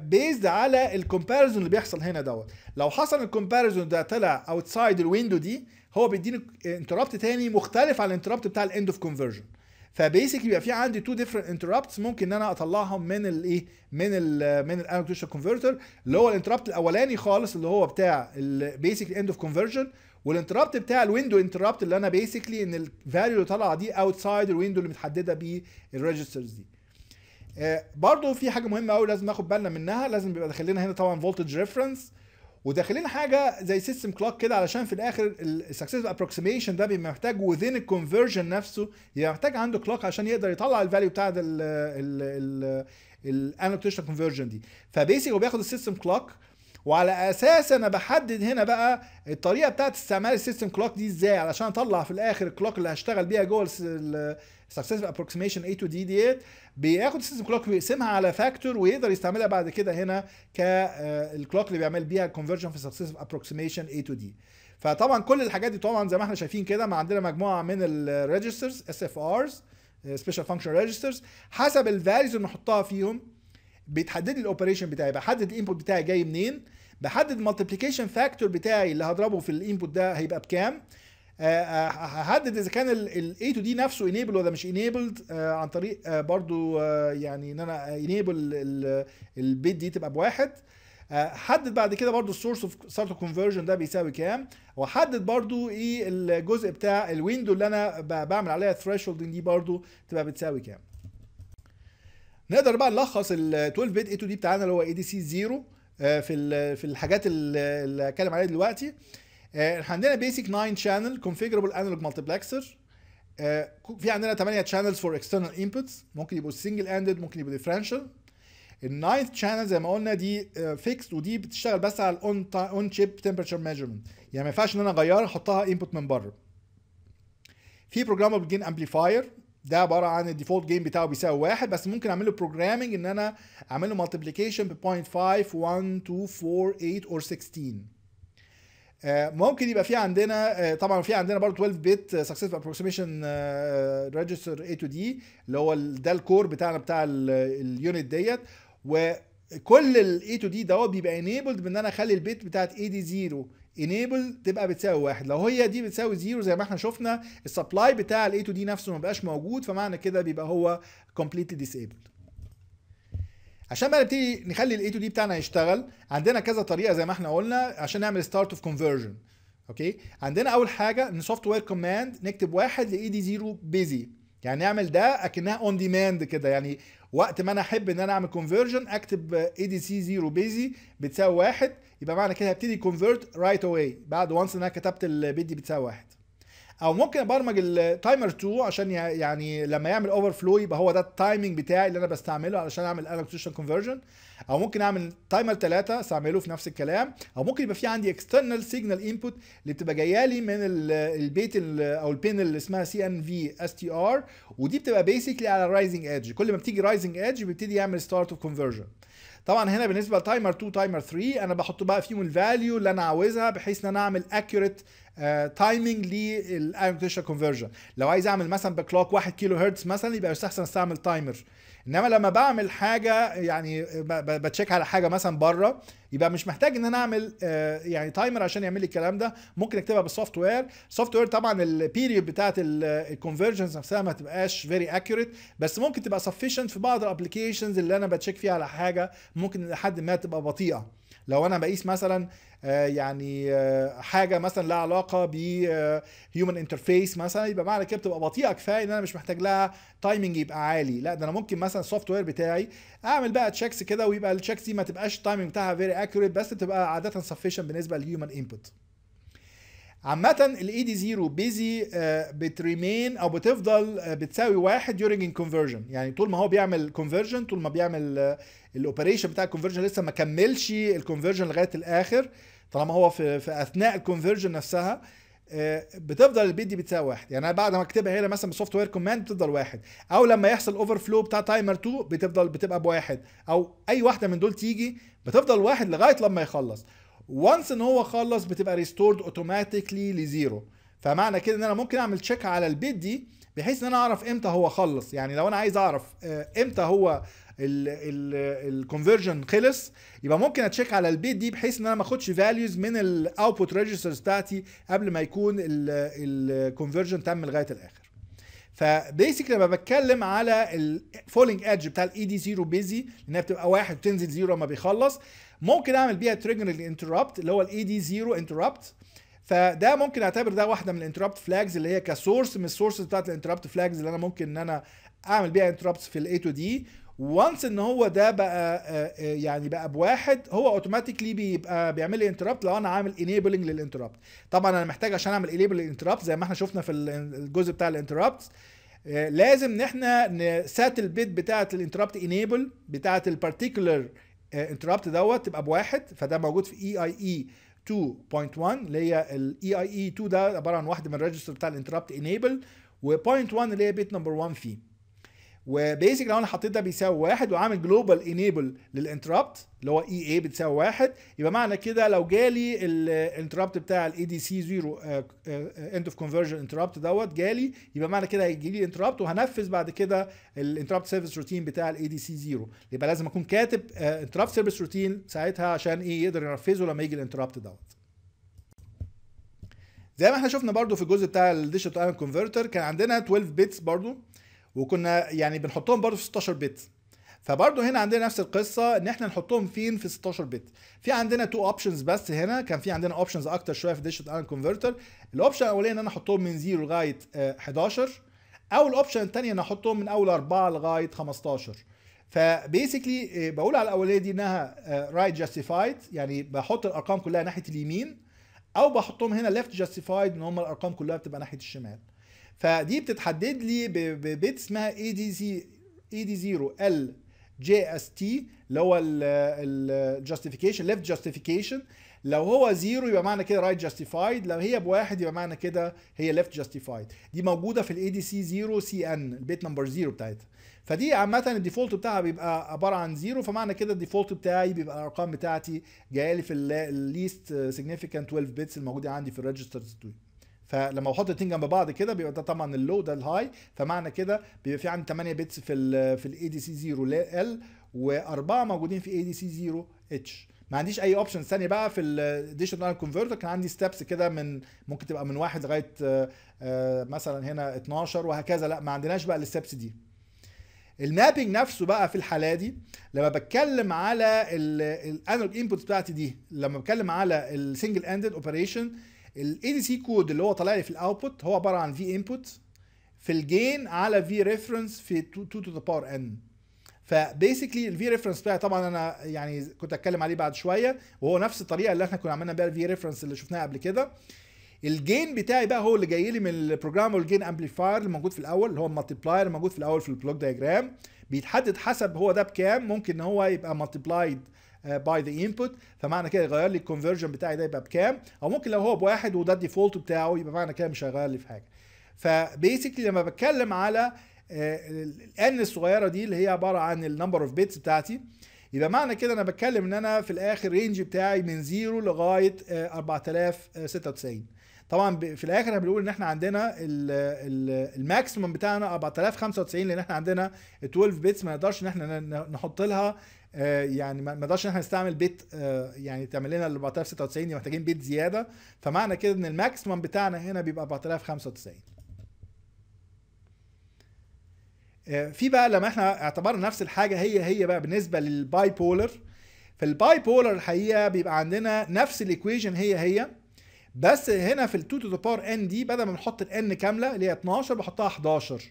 بيزد آه، على الكومباريزون اللي بيحصل هنا دوت لو حصل الكومباريزون ده طلع اوتسايد الويندو دي هو بيديني انتربت تاني مختلف عن الانتربت بتاع الاند اوف كونفرجن فبيسكلي بيبقى في عندي تو ديفرنت انتربتس ممكن ان انا اطلعهم من الايه من الـ من الانوتيشن كونفرتر اللي هو الانتربت الاولاني خالص اللي هو بتاع البيسك اند اوف كونفرجن والانتربت بتاع الويندو انتربت اللي انا بيسكلي ان الفاليو اللي طالعه دي اوتسايد الويندو اللي متحدده بالريجسترز دي آه، برضو في حاجه مهمه قوي لازم ناخد بالنا منها لازم بيبقى داخل لنا هنا طبعا فولتج ريفرنس وداخلين حاجه زي سيستم كلوك كده علشان في الاخر السكسيس ابروكسيميشن ده بيبقى محتاج وذين الكونفرجن نفسه يبقى محتاج عنده كلوك عشان يقدر يطلع الفاليو بتاع ال ال الانوتيشن كونفرجن دي فبيسك هو بياخد السيستم كلوك وعلى اساس انا بحدد هنا بقى الطريقه بتاعت استعمال السيستم كلوك دي ازاي علشان اطلع في الاخر الكلوك اللي هشتغل بيها جوه السكسيسف ابروكسيميشن اي تو دي ديت بياخد السيستم كلوك ويقسمها على فاكتور ويقدر يستعملها بعد كده هنا كالكلوك آه، اللي بيعمل بيها الكونفرجن في السكسيسف ابروكسيميشن اي تو دي فطبعا كل الحاجات دي طبعا زي ما احنا شايفين كده ما عندنا مجموعه من الريجسترز اس اف ارز سبيشال فانكشن ريجسترز حسب الفاليوز اللي نحطها فيهم بيتحدد لي الاوبريشن بتاعي بحدد الانبوت بتاعي جاي منين بحدد المالتيبليكيشن فاكتور بتاعي اللي هضربه في الانبوت ده هيبقى بكام آه، آه، هحدد اذا كان الاي تو دي نفسه انيبل ولا مش انيبلد آه، عن طريق برضو يعني ان انا انيبل البيت دي تبقى بواحد حدد بعد كده برضو السورس اوف سارتو كونفرجن ده بيساوي كام وحدد برضو ايه الجزء بتاع الويندو اللي انا بعمل عليها ثريشولدنج دي برضو تبقى بتساوي كام نقدر بقى نلخص ال 12 بيت اي 2 دي بتاعنا اللي هو اي دي سي 0 في في الحاجات اللي هتكلم عليها دلوقتي آه، احنا عندنا بيسك 9 شانل كونفيجربل انالوج مالتيبلكسر في عندنا 8 شانلز فور اكسترنال انبوتس ممكن يبقوا سنجل اندد ممكن يبقوا ديفرنشال الناينث شانل زي ما قلنا دي فيكس آه، ودي بتشتغل بس على الاون اون شيب تمبرتشر ميجرمنت يعني ما ينفعش ان انا اغيرها احطها انبوت من بره في بروجرامبل جين امبليفاير ده عباره عن الديفولت جيم بتاعه بيساوي واحد بس ممكن اعمل له بروجرامنج ان انا اعمل له مالتيبليكيشن ب 0.5 1 2 4 8 اور 16 ممكن يبقى في عندنا آه، طبعا في عندنا برضه 12 بت سكسيسف ابروكسيميشن ريجستر اي تو دي اللي هو ده الكور بتاعنا بتاع اليونت ديت وكل الاي تو دي دوت بيبقى انيبلد بان انا اخلي البيت بتاعت اي دي 0 انيبل تبقى بتساوي واحد لو هي دي بتساوي زيرو زي ما احنا شفنا السبلاي بتاع الاي تو دي نفسه ما بقاش موجود فمعنى كده بيبقى هو كومبليتلي ديسيبلد عشان بقى نبتدي نخلي الاي تو دي بتاعنا يشتغل عندنا كذا طريقه زي ما احنا قلنا عشان نعمل ستارت اوف كونفرجن اوكي عندنا اول حاجه ان سوفت وير كوماند نكتب واحد لاي دي زيرو بيزي يعني نعمل ده اكنها اون ديماند كده يعني وقت ما انا احب ان انا اعمل كونفرجن اكتب اي دي سي 0 بيزي بتساوي واحد يبقى معنى كده هبتدي كونفرت رايت اواي بعد وانس ان انا كتبت البيت دي بتساوي واحد او ممكن ابرمج التايمر 2 عشان يعني لما يعمل اوفر فلو يبقى هو ده التايمنج بتاعي اللي انا بستعمله علشان اعمل الكتريشن كونفرجن او ممكن اعمل تايمر 3 استعمله في نفس الكلام او ممكن يبقى في عندي اكسترنال سيجنال انبوت اللي بتبقى جايه لي من البيت او البين اللي اسمها سي ان في اس تي ار ودي بتبقى بيسيكلي على الرايزنج ايدج كل ما بتيجي رايزنج ايدج بيبتدي يعمل ستارت اوف كونفرجن طبعا هنا بالنسبه لتايمر 2 تايمر 3 انا بحط بقى فيهم الفاليو اللي انا عاوزها بحيث ان انا اعمل اكيوريت تايمنج للانوتيشن كونفرجن لو عايز اعمل مثلا بكلوك 1 كيلو هرتز مثلا يبقى يستحسن استعمل تايمر انما لما بعمل حاجه يعني بتشيك على حاجه مثلا بره يبقى مش محتاج ان انا اعمل آه، يعني تايمر عشان يعمل لي الكلام ده ممكن اكتبها بالسوفت وير السوفت وير طبعا البيريود بتاعه الكونفرجنس نفسها ما تبقاش فيري اكيوريت بس ممكن تبقى سفيشنت في بعض الابلكيشنز اللي انا بتشيك فيها على حاجه ممكن لحد ما تبقى بطيئه لو انا بقيس مثلا آه، يعني آه، حاجه مثلا لها علاقه ب هيومن آه، انترفيس مثلا يبقى معنى كده بتبقى بطيئه كفايه ان انا مش محتاج لها تايمنج يبقى عالي لا ده انا ممكن مثلا السوفت وير بتاعي اعمل بقى تشيكس كده ويبقى التشيكس دي ما تبقاش التايمنج بتاعها فيري اكيوريت بس تبقى عاده سفيشن بالنسبه للهيومن انبوت عامة الاي دي زيرو بيزي بتريمين او بتفضل بتساوي واحد during conversion يعني طول ما هو بيعمل conversion طول ما بيعمل الاوبريشن بتاع الكونفرجن لسه ما كملش الكونفرجن لغايه الاخر طالما هو في, في اثناء الكونفرجن نفسها آه، بتفضل البيت دي بتساوي واحد يعني انا بعد ما اكتبها هنا مثلا بالسوفت وير كوماند بتفضل واحد او لما يحصل اوفر فلو بتاع تايمر 2 بتفضل بتبقى بواحد او اي واحده من دول تيجي بتفضل واحد لغايه لما يخلص وانس ان هو خلص بتبقى ريستورد اوتوماتيكلي لزيرو فمعنى كده ان انا ممكن اعمل تشيك على البيت دي بحيث ان انا اعرف امتى هو خلص يعني لو انا عايز اعرف آه، امتى هو الكونفرجن خلص يبقى ممكن اتشيك على البيت دي بحيث ان انا ما اخدش فاليوز من الاوتبوت ريجسترز بتاعتي قبل ما يكون الكونفرجن تم لغايه الاخر فبيسكلي لما بتكلم على الفولينج ايدج بتاع الاي دي زيرو بيزي انها بتبقى واحد وتنزل زيرو لما بيخلص ممكن اعمل بيها تريجر الانتربت اللي هو الاي دي زيرو انتربت فده ممكن اعتبر ده واحده من الانتربت فلاجز اللي هي كسورس من السورسز بتاعت الانتربت فلاجز اللي انا ممكن ان انا اعمل بيها انتربتس في الاي تو دي وانس ان هو ده بقى آه، آه، يعني بقى بواحد هو اوتوماتيكلي بيبقى بيعمل لي انتربت لو انا عامل انيبلنج للانتربت طبعا انا محتاج عشان اعمل انيبل للانتربت زي ما احنا شفنا في الجزء بتاع الانتربت آه، لازم ان احنا نسات البيت بتاعه الانتربت انيبل بتاعه البارتيكولر انتربت دوت تبقى بواحد فده موجود في اي اي اي 2.1 اللي هي الاي اي اي 2 ده عباره عن واحده من الريجستر بتاع الانتربت انيبل و.1 اللي هي بيت نمبر 1 فيه وبيزك لو انا حطيت ده بيساوي واحد وعامل جلوبال انيبل للانتربت اللي هو اي e اي بتساوي واحد يبقى معنى كده لو جالي الانتربت بتاع الاي دي سي 0 اند اوف كونفرجن انتربت دوت جالي يبقى معنى كده هيجي لي انتربت وهنفذ بعد كده الانتربت سيرفيس روتين بتاع الاي دي سي 0 يبقى لازم اكون كاتب انتربت سيرفيس روتين ساعتها عشان ايه يقدر ينفذه لما يجي الانتربت دوت زي ما احنا شفنا برضو في الجزء بتاع الديجيتال كونفرتر كان عندنا 12 بيتس برضو وكنا يعني بنحطهم برضه في 16 بت فبرضه هنا عندنا نفس القصه ان احنا نحطهم فين في 16 بت في عندنا تو اوبشنز بس هنا كان في عندنا اوبشنز اكتر شويه في ديجيتال ان كونفرتر الاوبشن الاولاني ان انا احطهم من 0 لغايه 11 آه، او الاوبشن الثانيه ان احطهم من اول 4 لغايه 15 فبيسكلي آه، بقول على الاوليه دي انها رايت آه، جاستيفايد يعني بحط الارقام كلها ناحيه اليمين او بحطهم هنا ليفت جاستيفايد ان هم الارقام كلها بتبقى ناحيه الشمال فدي بتتحدد لي ببيت اسمها اي دي زي اي دي زيرو ال جي اس تي اللي هو الجاستيفيكيشن ليفت جاستيفيكيشن لو هو زيرو يبقى معنى كده رايت جاستيفايد لو هي بواحد يبقى معنى كده هي ليفت جاستيفايد دي موجوده في الاي دي سي زيرو سي ان البيت نمبر زيرو بتاعتها فدي عامه الديفولت بتاعها بيبقى عباره عن زيرو فمعنى كده الديفولت بتاعي بيبقى الارقام بتاعتي جايه لي في الليست سيجنيفيكانت 12 بيتس الموجوده عندي في الريجسترز 2 فلما بحط الاثنين جنب بعض كده بيبقى ده طبعا اللو ده الهاي فمعنى كده بيبقى في عندي 8 بيتس في الـ في الاي دي سي 0 ال واربعه موجودين في اي دي سي 0 اتش ما عنديش اي اوبشن ثانيه بقى في الديجيتال كونفرتر كان عندي ستبس كده من ممكن تبقى من واحد لغايه آه، آه، مثلا هنا 12 وهكذا لا ما عندناش بقى الستبس دي المابنج نفسه بقى في الحاله دي لما بتكلم على الانالوج انبوت بتاعتي دي لما بتكلم على السنجل اندد اوبريشن الاي دي سي كود اللي هو طالع لي في الاوتبوت هو عباره عن في انبوت في الجين على في ريفرنس في 2 تو ذا باور ان فبيسكلي الفي ريفرنس بتاعي طبعا انا يعني كنت اتكلم عليه بعد شويه وهو نفس الطريقه اللي احنا كنا عملنا بيها الفي ريفرنس اللي شفناها قبل كده الجين بتاعي بقى هو اللي جاي لي من البروجرام والجين امبليفاير اللي موجود في الاول اللي هو المالتيبلاير الموجود في الاول في البلوك دايجرام بيتحدد حسب هو ده بكام ممكن ان هو يبقى مالتيبلايد باي ذا انبوت فمعنى كده يغير لي الكونفرجن بتاعي ده يبقى بكام او ممكن لو هو بواحد وده الديفولت بتاعه يبقى معنى كده مش هيغير لي في حاجه فبيسكلي لما بتكلم على آه، الان الصغيره دي اللي هي عباره عن النمبر اوف بيتس بتاعتي يبقى معنى كده انا بتكلم ان انا في الاخر رينج بتاعي من 0 لغايه 4096 آه، طبعا في الاخر احنا بنقول ان احنا عندنا الماكسيمم بتاعنا 4095 لان احنا عندنا 12 بيتس ما نقدرش ان احنا نحط لها آه، يعني ما نقدرش احنا نستعمل بيت آه، يعني تعمل لنا ال 4096 دي محتاجين بيت زياده فمعنى كده ان الماكسيمم بتاعنا هنا بيبقى 4095 آه، في بقى لما احنا اعتبرنا نفس الحاجه هي هي بقى بالنسبه للباي بولر فالباي بولر الحقيقه بيبقى عندنا نفس الايكويشن هي هي بس هنا في ال 2 تو ذا باور ان دي بدل ما نحط ال ان كامله اللي هي 12 بحطها 11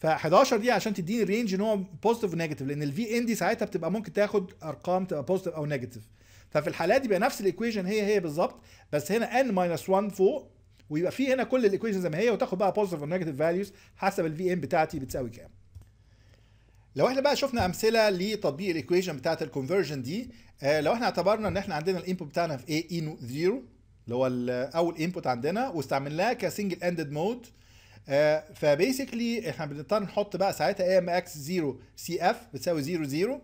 ف 11 دي عشان تديني الرينج ان هو بوزيتيف ونيجاتيف لان الفي ان دي ساعتها بتبقى ممكن تاخد ارقام تبقى بوزيتيف او نيجاتيف ففي الحاله دي بقى نفس الايكويشن هي هي بالظبط بس هنا ان ماينس 1 فوق ويبقى في هنا كل الايكويشن زي ما هي وتاخد بقى بوزيتيف ونيجاتيف فاليوز حسب الفي ان بتاعتي بتساوي كام لو احنا بقى شفنا امثله لتطبيق الايكويشن بتاعه الكونفرجن دي آه لو احنا اعتبرنا ان احنا عندنا الانبوت بتاعنا في اي اي 0 اللي هو اول انبوت عندنا واستعملناه كسنجل اندد مود آه، فبيسكلي احنا بنضطر نحط بقى ساعتها اي ام اكس 0 سي اف بتساوي 0 0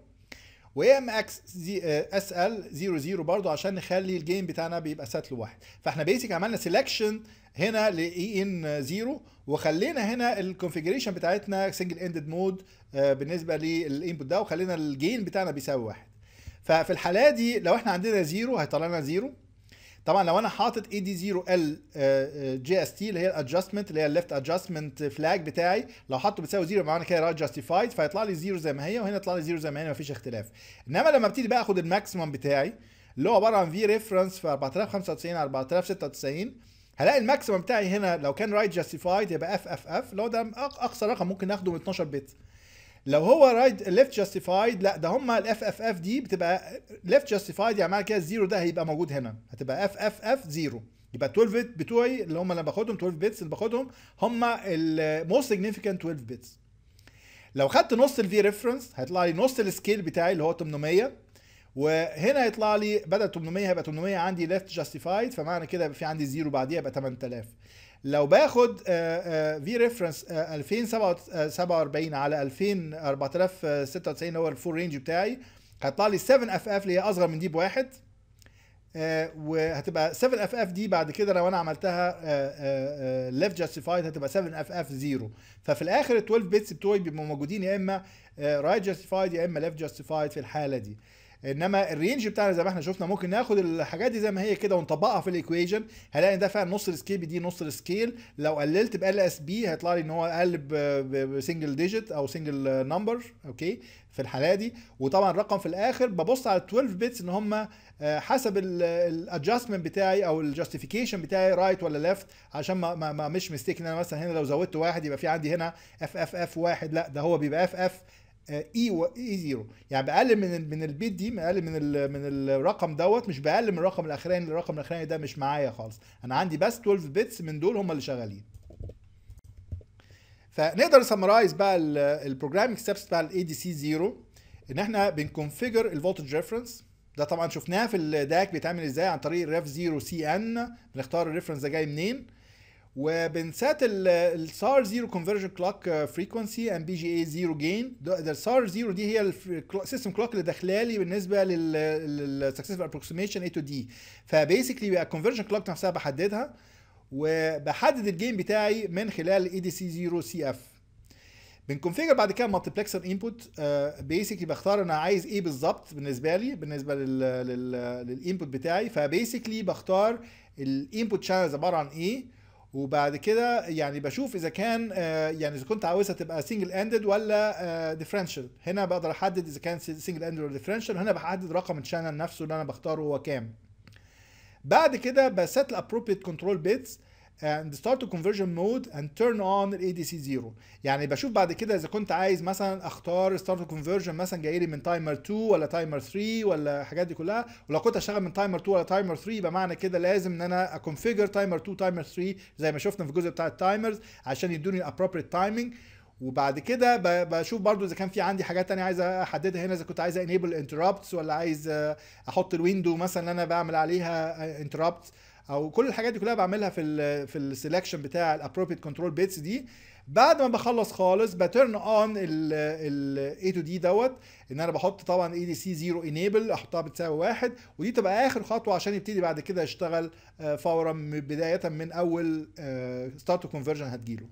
واي ام اكس اس ال 0 0 برضو عشان نخلي الجيم بتاعنا بيبقى ساتل واحد فاحنا بيسك عملنا سيلكشن هنا لاي ان 0 وخلينا هنا الكونفيجريشن بتاعتنا سنجل اندد مود بالنسبه للانبوت ده وخلينا الجين بتاعنا بيساوي واحد ففي الحاله دي لو احنا عندنا 0 هيطلع لنا 0 طبعا لو انا حاطط اي دي 0 ال جي اس تي اللي هي الادجستمنت اللي هي الليفت ادجستمنت فلاج بتاعي لو حاطه بتساوي 0 معنى كده رايت جاستيفايد فيطلع لي 0 زي ما هي وهنا يطلع لي 0 زي ما هي مفيش اختلاف انما لما ابتدي بقى اخد الماكسيمم بتاعي اللي هو عباره عن في ريفرنس في 4095 4096 هلاقي الماكسيمم بتاعي هنا لو كان رايت جاستيفايد يبقى اف اف اف اللي هو ده اقصى رقم ممكن ناخده من 12 بت لو هو رايت ليفت جاستيفايد لا ده هم الاف اف اف دي بتبقى ليفت جاستيفايد يعني معنى كده الزيرو ده هيبقى موجود هنا هتبقى اف اف اف زيرو يبقى 12 بت بتوعي اللي هم اللي باخدهم 12 بتس اللي باخدهم هم الموست سيجنفيكانت 12 بتس لو خدت نص الفي ريفرنس هيطلع لي نص السكيل بتاعي اللي هو 800 وهنا هيطلع لي بدل 800 هيبقى 800 عندي ليفت جاستيفايد فمعنى كده يبقى في عندي زيرو بعديها يبقى 8000 لو باخد في ريفرنس 2047 على 2496 اللي هو الفول رينج بتاعي هيطلع لي 7 اف اف اللي هي اصغر من ديب واحد آه، وهتبقى 7 اف اف دي بعد كده لو انا عملتها ليف آه، جاستيفايد آه، هتبقى 7 اف اف 0 ففي الاخر ال 12 بيتس بتوعي بيبقوا موجودين يا اما رايت جاستيفايد يا اما ليف جاستيفايد في الحاله دي انما الرينج بتاعنا زي ما احنا شفنا ممكن ناخد الحاجات دي زي ما هي كده ونطبقها في الايكويجن هلاقي ان ده فعلا نص السكيل بدي نص السكيل لو قللت بال اس بي هيطلع لي ان هو اقل بسنجل ديجيت او سنجل نمبر اوكي في الحاله دي وطبعا الرقم في الاخر ببص على 12 بيتس ان هم آه، حسب الادجستمنت بتاعي او الجاستيفيكيشن بتاعي رايت right ولا ليفت عشان ما ما مش مستيك ان انا مثلا هنا لو زودت واحد يبقى في عندي هنا اف اف اف واحد لا ده هو بيبقى اف اف اي آه، e و اي e زيرو يعني باقل من من البيت دي باقل من الـ من الرقم دوت مش باقل من الرقم الاخراني الرقم الاخراني ده مش معايا خالص انا عندي بس 12 بيتس من دول هم اللي شغالين فنقدر سمرايز بقى البروجرامنج ستيبس بتاع الاي دي سي زيرو ان احنا بنكونفيجر الفولتج ريفرنس ده طبعا شفناه في الداك بيتعمل ازاي عن طريق الريف زيرو سي ان بنختار الريفرنس ده جاي منين وبنسات السار زيرو كونفرجن كلوك فريكونسي ام بي جي اي زيرو جين ده السار زيرو دي هي السيستم كلوك اللي داخله لي بالنسبه للسكسسفل ابروكسيميشن اي تو دي فبيسكلي بيبقى الكونفرجن كلوك نفسها بحددها وبحدد الجين بتاعي من خلال اي دي سي 0 سي اف بنكونفيجر بعد كده مالتيبلكسر انبوت بيسكلي بختار انا عايز ايه بالظبط بالنسبه لي بالنسبه للانبوت بتاعي فبيسكلي بختار الانبوت شانلز عباره عن ايه وبعد كده يعني بشوف اذا كان آه، يعني اذا كنت عاوزها تبقى سنجل اندد ولا ديفرنشال آه، هنا بقدر احدد اذا كان سنجل اندد ولا ديفرنشال هنا بحدد رقم الشانل نفسه اللي انا بختاره هو كام بعد كده بسات الابروبريت كنترول بيتس and start to conversion mode and turn on ال ADC0 يعني بشوف بعد كده اذا كنت عايز مثلا اختار start to conversion مثلا جاي لي من تايمر 2 ولا تايمر 3 ولا الحاجات دي كلها ولو كنت اشتغل من تايمر 2 ولا تايمر 3 يبقى معنى كده لازم ان انا اكونفيجر تايمر 2 تايمر 3 زي ما شفنا في الجزء بتاع التايمرز عشان يدوني الابروبريت timing وبعد كده بشوف برضو اذا كان في عندي حاجات تانية عايز احددها هنا اذا كنت عايز انيبل انتربتس ولا عايز احط الويندو مثلا اللي انا بعمل عليها انتربتس او كل الحاجات دي كلها بعملها في الـ في السلكشن بتاع الابروبريت كنترول بيتس دي بعد ما بخلص خالص بترن اون ال اي تو دي دوت ان انا بحط طبعا اي دي سي 0 انيبل احطها بتساوي واحد ودي تبقى اخر خطوه عشان يبتدي بعد كده يشتغل آه، فورا بدايه من اول ستارت تو كونفرجن هتجيله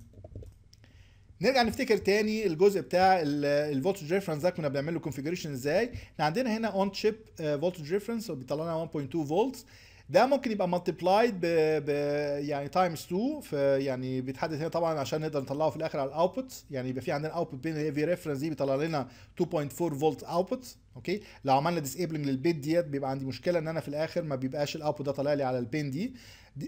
نرجع نفتكر تاني الجزء بتاع الفولتج ريفرنس ده كنا بنعمل له كونفيجريشن ازاي احنا عندنا هنا اون تشيب فولتج ريفرنس وبيطلع لنا 1.2 فولت ده ممكن يبقى مالتبلايد ب... يعني تايمز 2 في يعني بيتحدد هنا طبعا عشان نقدر نطلعه في الاخر على الاوتبوت يعني يبقى في عندنا اوتبوت بين هي في ريفرنس دي بيطلع لنا 2.4 فولت اوتبوت اوكي لو عملنا ديسيبلنج للبيت ديت بيبقى عندي مشكله ان انا في الاخر ما بيبقاش الاوتبوت ده طالع لي على البين دي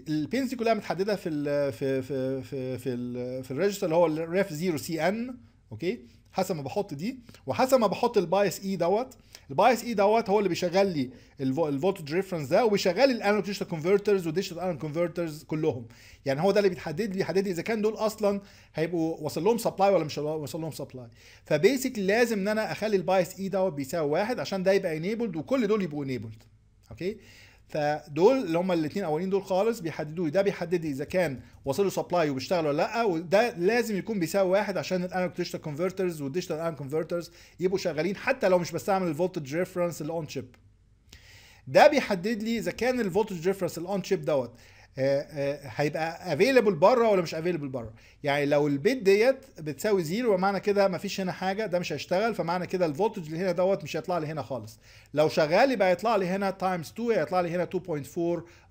البينز دي كلها متحدده في الـ في في في في, في الريجستر اللي هو الريف 0 سي ان اوكي حسب ما بحط دي وحسب ما بحط البايس اي e دوت البايس اي e دوت هو اللي بيشغل لي الفولتج ريفرنس ده وبيشغل الانالوج ديجيتال كونفرترز وديجيتال انالوج كونفرترز كلهم يعني هو ده اللي بيتحدد لي بيحدد لي اذا كان دول اصلا هيبقوا وصل لهم سبلاي ولا مش وصل لهم سبلاي فبيسك لازم ان انا اخلي البايس اي e دوت بيساوي واحد عشان ده يبقى انيبلد وكل دول يبقوا انيبلد اوكي فدول اللي هم الاثنين الاولين دول خالص بيحددوا ده بيحدد اذا كان وصلوا سبلاي وبيشتغل ولا لا وده لازم يكون بيساوي واحد عشان الانالوج ديجيتال كونفرترز والديجيتال انالوج كونفرترز يبقوا شغالين حتى لو مش بستعمل الفولتج ريفرنس الاون شيب ده بيحدد لي اذا كان الفولتج ريفرنس الاون شيب دوت آه، آه، هيبقى افيلبل بره ولا مش افيلبل بره يعني لو البيت ديت بتساوي زيرو ومعنى كده مفيش هنا حاجه ده مش هيشتغل فمعنى كده الفولتج اللي هنا دوت مش هيطلع لي هنا خالص لو شغال يبقى هيطلع لي هنا تايمز 2 هيطلع لي هنا 2.4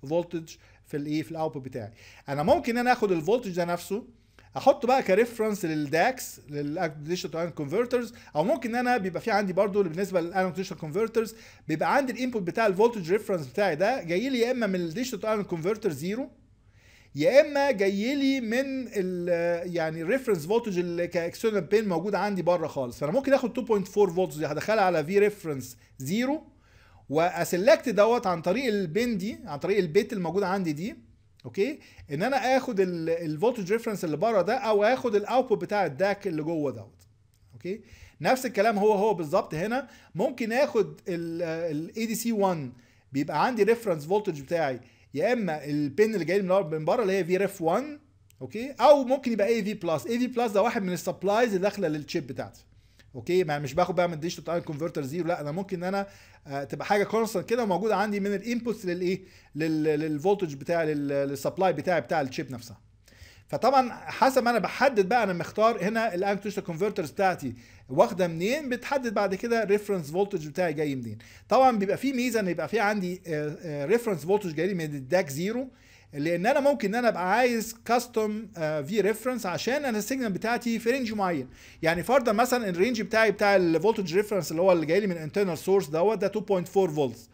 فولتج في الايه في الاوتبوت بتاعي انا ممكن انا اخد الفولتج ده نفسه احطه بقى كريفرنس للداكس للديجيتال كونفرترز او ممكن انا بيبقى في عندي برضو بالنسبه للانالوج ديجيتال كونفرترز بيبقى عندي الانبوت بتاع الفولتج ريفرنس بتاعي ده جاي لي يا اما من الديجيتال انالوج كونفرتر زيرو يا اما جاي لي من الـ يعني الريفرنس فولتج اللي كاكسترنال بين موجود عندي بره خالص فانا ممكن اخد 2.4 فولت دي هدخلها على في ريفرنس زيرو واسلكت دوت عن طريق البين دي عن طريق البيت الموجود عندي دي اوكي ان انا اخد الفولتج ريفرنس اللي بره ده او اخد الاوتبوت بتاع الداك اللي جوه دوت اوكي نفس الكلام هو هو بالظبط هنا ممكن اخد الاي دي سي 1 بيبقى عندي ريفرنس فولتج بتاعي يا اما البن اللي جاي من بره اللي هي في ريف 1 اوكي او ممكن يبقى اي في بلس اي في بلس ده واحد من السبلايز اللي داخله للتشيب بتاعتي اوكي ما مش باخد بقى من الديجيتال تايم كونفرتر زيرو لا انا ممكن ان انا آه، تبقى حاجه كونستنت كده موجوده عندي من الانبوتس للايه للفولتج بتاع للسبلاي بتاعي بتاع الشيب نفسها فطبعا حسب ما انا بحدد بقى انا مختار هنا الانك كونفرترز بتاعتي واخده منين بتحدد بعد كده ريفرنس فولتج بتاعي جاي منين طبعا بيبقى في ميزه ان يبقى في عندي ريفرنس آه، فولتج آه، جاي من الداك زيرو لان انا ممكن ان انا ابقى عايز كاستم في ريفرنس عشان انا السيجنال بتاعتي في رينج معين يعني فرضا مثلا الرينج بتاعي بتاع الفولتج ريفرنس اللي هو اللي جاي لي من انترنال سورس دوت ده 2.4 فولتس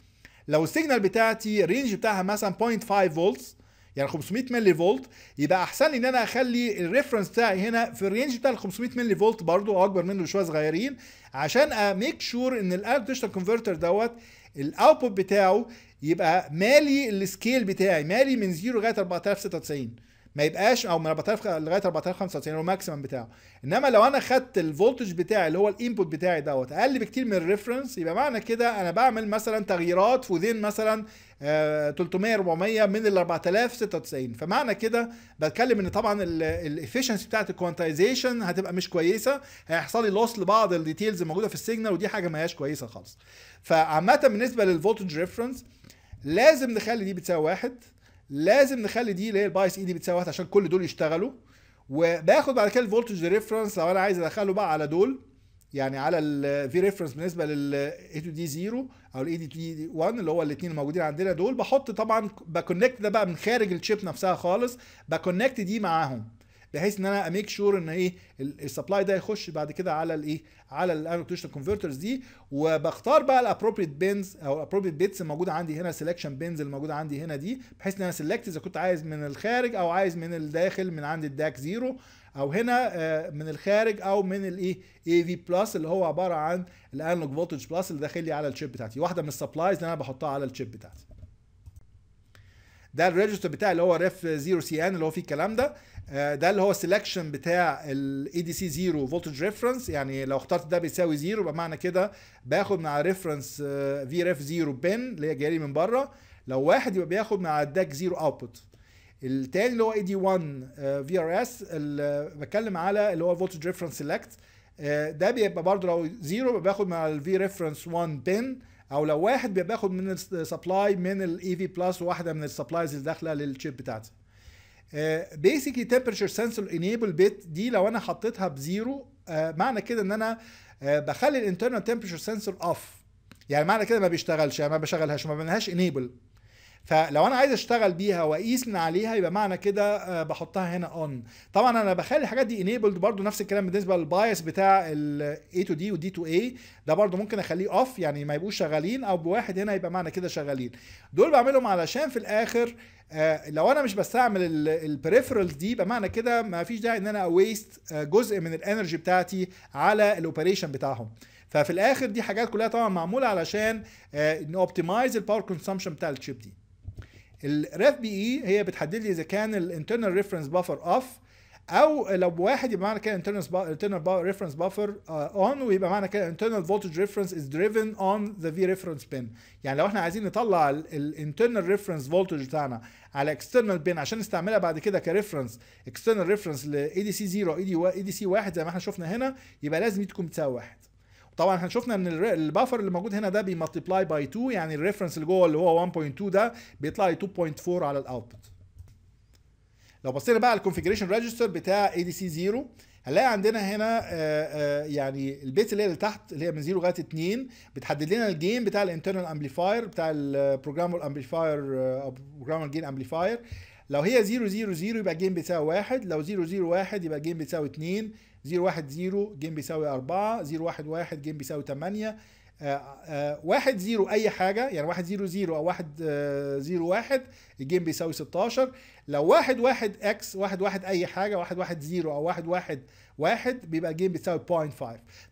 لو السيجنال بتاعتي الرينج بتاعها مثلا 0.5 فولتس يعني 500 ملي فولت يبقى احسن لي ان انا اخلي الريفرنس بتاعي هنا في الرينج بتاع ال 500 ملي فولت برضو او اكبر منه بشويه صغيرين عشان اميك شور ان الاوت ديجيتال كونفرتر دوت الاوتبوت بتاعه يبقى مالي السكيل بتاعي مالي من 0 لغايه 4096 ما يبقاش او من 4000 لغايه 4095 هو الماكسيمم بتاعه انما لو انا خدت الفولتج بتاعي اللي هو الانبوت بتاعي دوت اقل بكتير من الريفرنس يبقى معنى كده انا بعمل مثلا تغييرات وذين مثلا 300 آه، 400 من ال 4096 فمعنى كده بتكلم ان طبعا الافشنسي بتاعت الكوانتايزيشن هتبقى مش كويسه هيحصل لي لوس لبعض الديتيلز الموجوده في السيجنال ودي حاجه ما هياش كويسه خالص فعامه بالنسبه للفولتج ريفرنس لازم نخلي دي بتساوي واحد لازم نخلي دي اللي هي البايس اي دي بتساوي واحد عشان كل دول يشتغلوا وباخد بعد كده الفولتج ريفرنس لو انا عايز ادخله بقى على دول يعني على الفي ريفرنس بالنسبه لل اي تو دي 0 او الاي دي دي 1 اللي هو الاثنين الموجودين عندنا دول بحط طبعا بكونكت ده بقى من خارج الشيب نفسها خالص بكونكت دي معاهم بحيث ان انا اميك شور ان ايه السبلاي ده يخش بعد كده على الايه على الانوتيشن كونفرترز دي وبختار بقى الابروبريت بينز او الابروبريت بيتس الموجوده عندي هنا سelection بينز الموجوده عندي هنا دي بحيث ان انا سيلكت اذا كنت عايز من الخارج او عايز من الداخل من عند الداك زيرو او هنا آه، من الخارج او من الايه اي في بلس اللي هو عباره عن الانالوج فولتج بلس اللي داخل لي على الشيب بتاعتي واحده من السبلايز اللي انا بحطها على الشيب بتاعتي ده الريجستر بتاعي اللي هو ريف 0 سي ان اللي هو فيه الكلام ده آه، ده اللي هو السلكشن بتاع الاي دي سي زيرو فولتج ريفرنس يعني لو اخترت ده بيساوي زيرو يبقى معنى كده باخد مع ريفرنس في ريف زيرو بن اللي هي جايه من بره لو واحد يبقى بياخد مع الداك زيرو اوتبوت التاني اللي هو اي دي 1 في ار اس بتكلم على اللي هو فولتج ريفرنس سيلكت ده بيبقى برضه لو زيرو باخد مع الفي ريفرنس 1 بن او لو واحد باخد من السبلاي من الاي في e بلس وواحده من السبلايز اللي داخله للشيب بتاعتي بيسكلي تمبرشر سنسور انيبل بيت دي لو انا حطيتها بزيرو آه، معنى كده ان انا آه، بخلي الانترنال تمبرشر سنسور اوف يعني معنى كده ما بيشتغلش يعني ما بشغلهاش ما بنهاش انيبل فلو انا عايز اشتغل بيها واقيس من عليها يبقى معنى كده آه، بحطها هنا اون طبعا انا بخلي الحاجات دي انيبلد برضو نفس الكلام بالنسبه للبايس بتاع ال A to D و D to A ده برضو ممكن اخليه اوف يعني ما يبقوش شغالين او بواحد هنا يبقى معنى كده شغالين دول بعملهم علشان في الاخر آه، لو انا مش بستعمل البريفرالز دي يبقى معنى كده ما فيش داعي ان انا اويست آه، جزء من الانرجي بتاعتي على الاوبريشن بتاعهم ففي الاخر دي حاجات كلها طبعا معموله علشان ان اوبتمايز الباور كونسومشن بتاع الشيب دي الريف بي اي هي بتحدد لي اذا كان الانترنال ريفرنس بافر اوف او لو واحد يبقى معنى كده انترنال ريفرنس بافر اون ويبقى معنى كده انترنال فولتج ريفرنس از دريفن اون ذا في ريفرنس بين يعني لو احنا عايزين نطلع الانترنال ريفرنس فولتج بتاعنا على اكسترنال بين عشان نستعملها بعد كده كريفرنس اكسترنال ريفرنس ل سي 0 اي دي سي 1 زي ما احنا شفنا هنا يبقى لازم دي تكون بتساوي واحد طبعا احنا شفنا ان البافر اللي موجود هنا ده بيمالتيبلاي باي 2 يعني الريفرنس اللي جوه اللي هو 1.2 ده بيطلع لي 2.4 على الاوتبوت لو بصينا بقى على الكونفيجريشن ريجستر بتاع اي دي سي 0 هنلاقي عندنا هنا آه، آه، يعني البيت اللي هي اللي تحت اللي هي من 0 لغايه 2 بتحدد لنا الجيم بتاع الانترنال امبليفاير بتاع البروجرامبل امبليفاير او بروجرامبل جين امبليفاير لو هي 0 0 0 يبقى الجيم بيساوي 1 لو 0 0 1 يبقى الجيم بيساوي 2 0 1 0 جيم بيساوي 4 0 1 1 جيم بيساوي 8 آه، آه، واحد زيرو اي حاجه يعني واحد زيرو زيرو او واحد آه، زيرو واحد الجيم بيساوي 16 لو واحد واحد اكس واحد واحد اي حاجه واحد واحد زيرو او واحد واحد واحد بيبقى الجيم بيساوي 0.5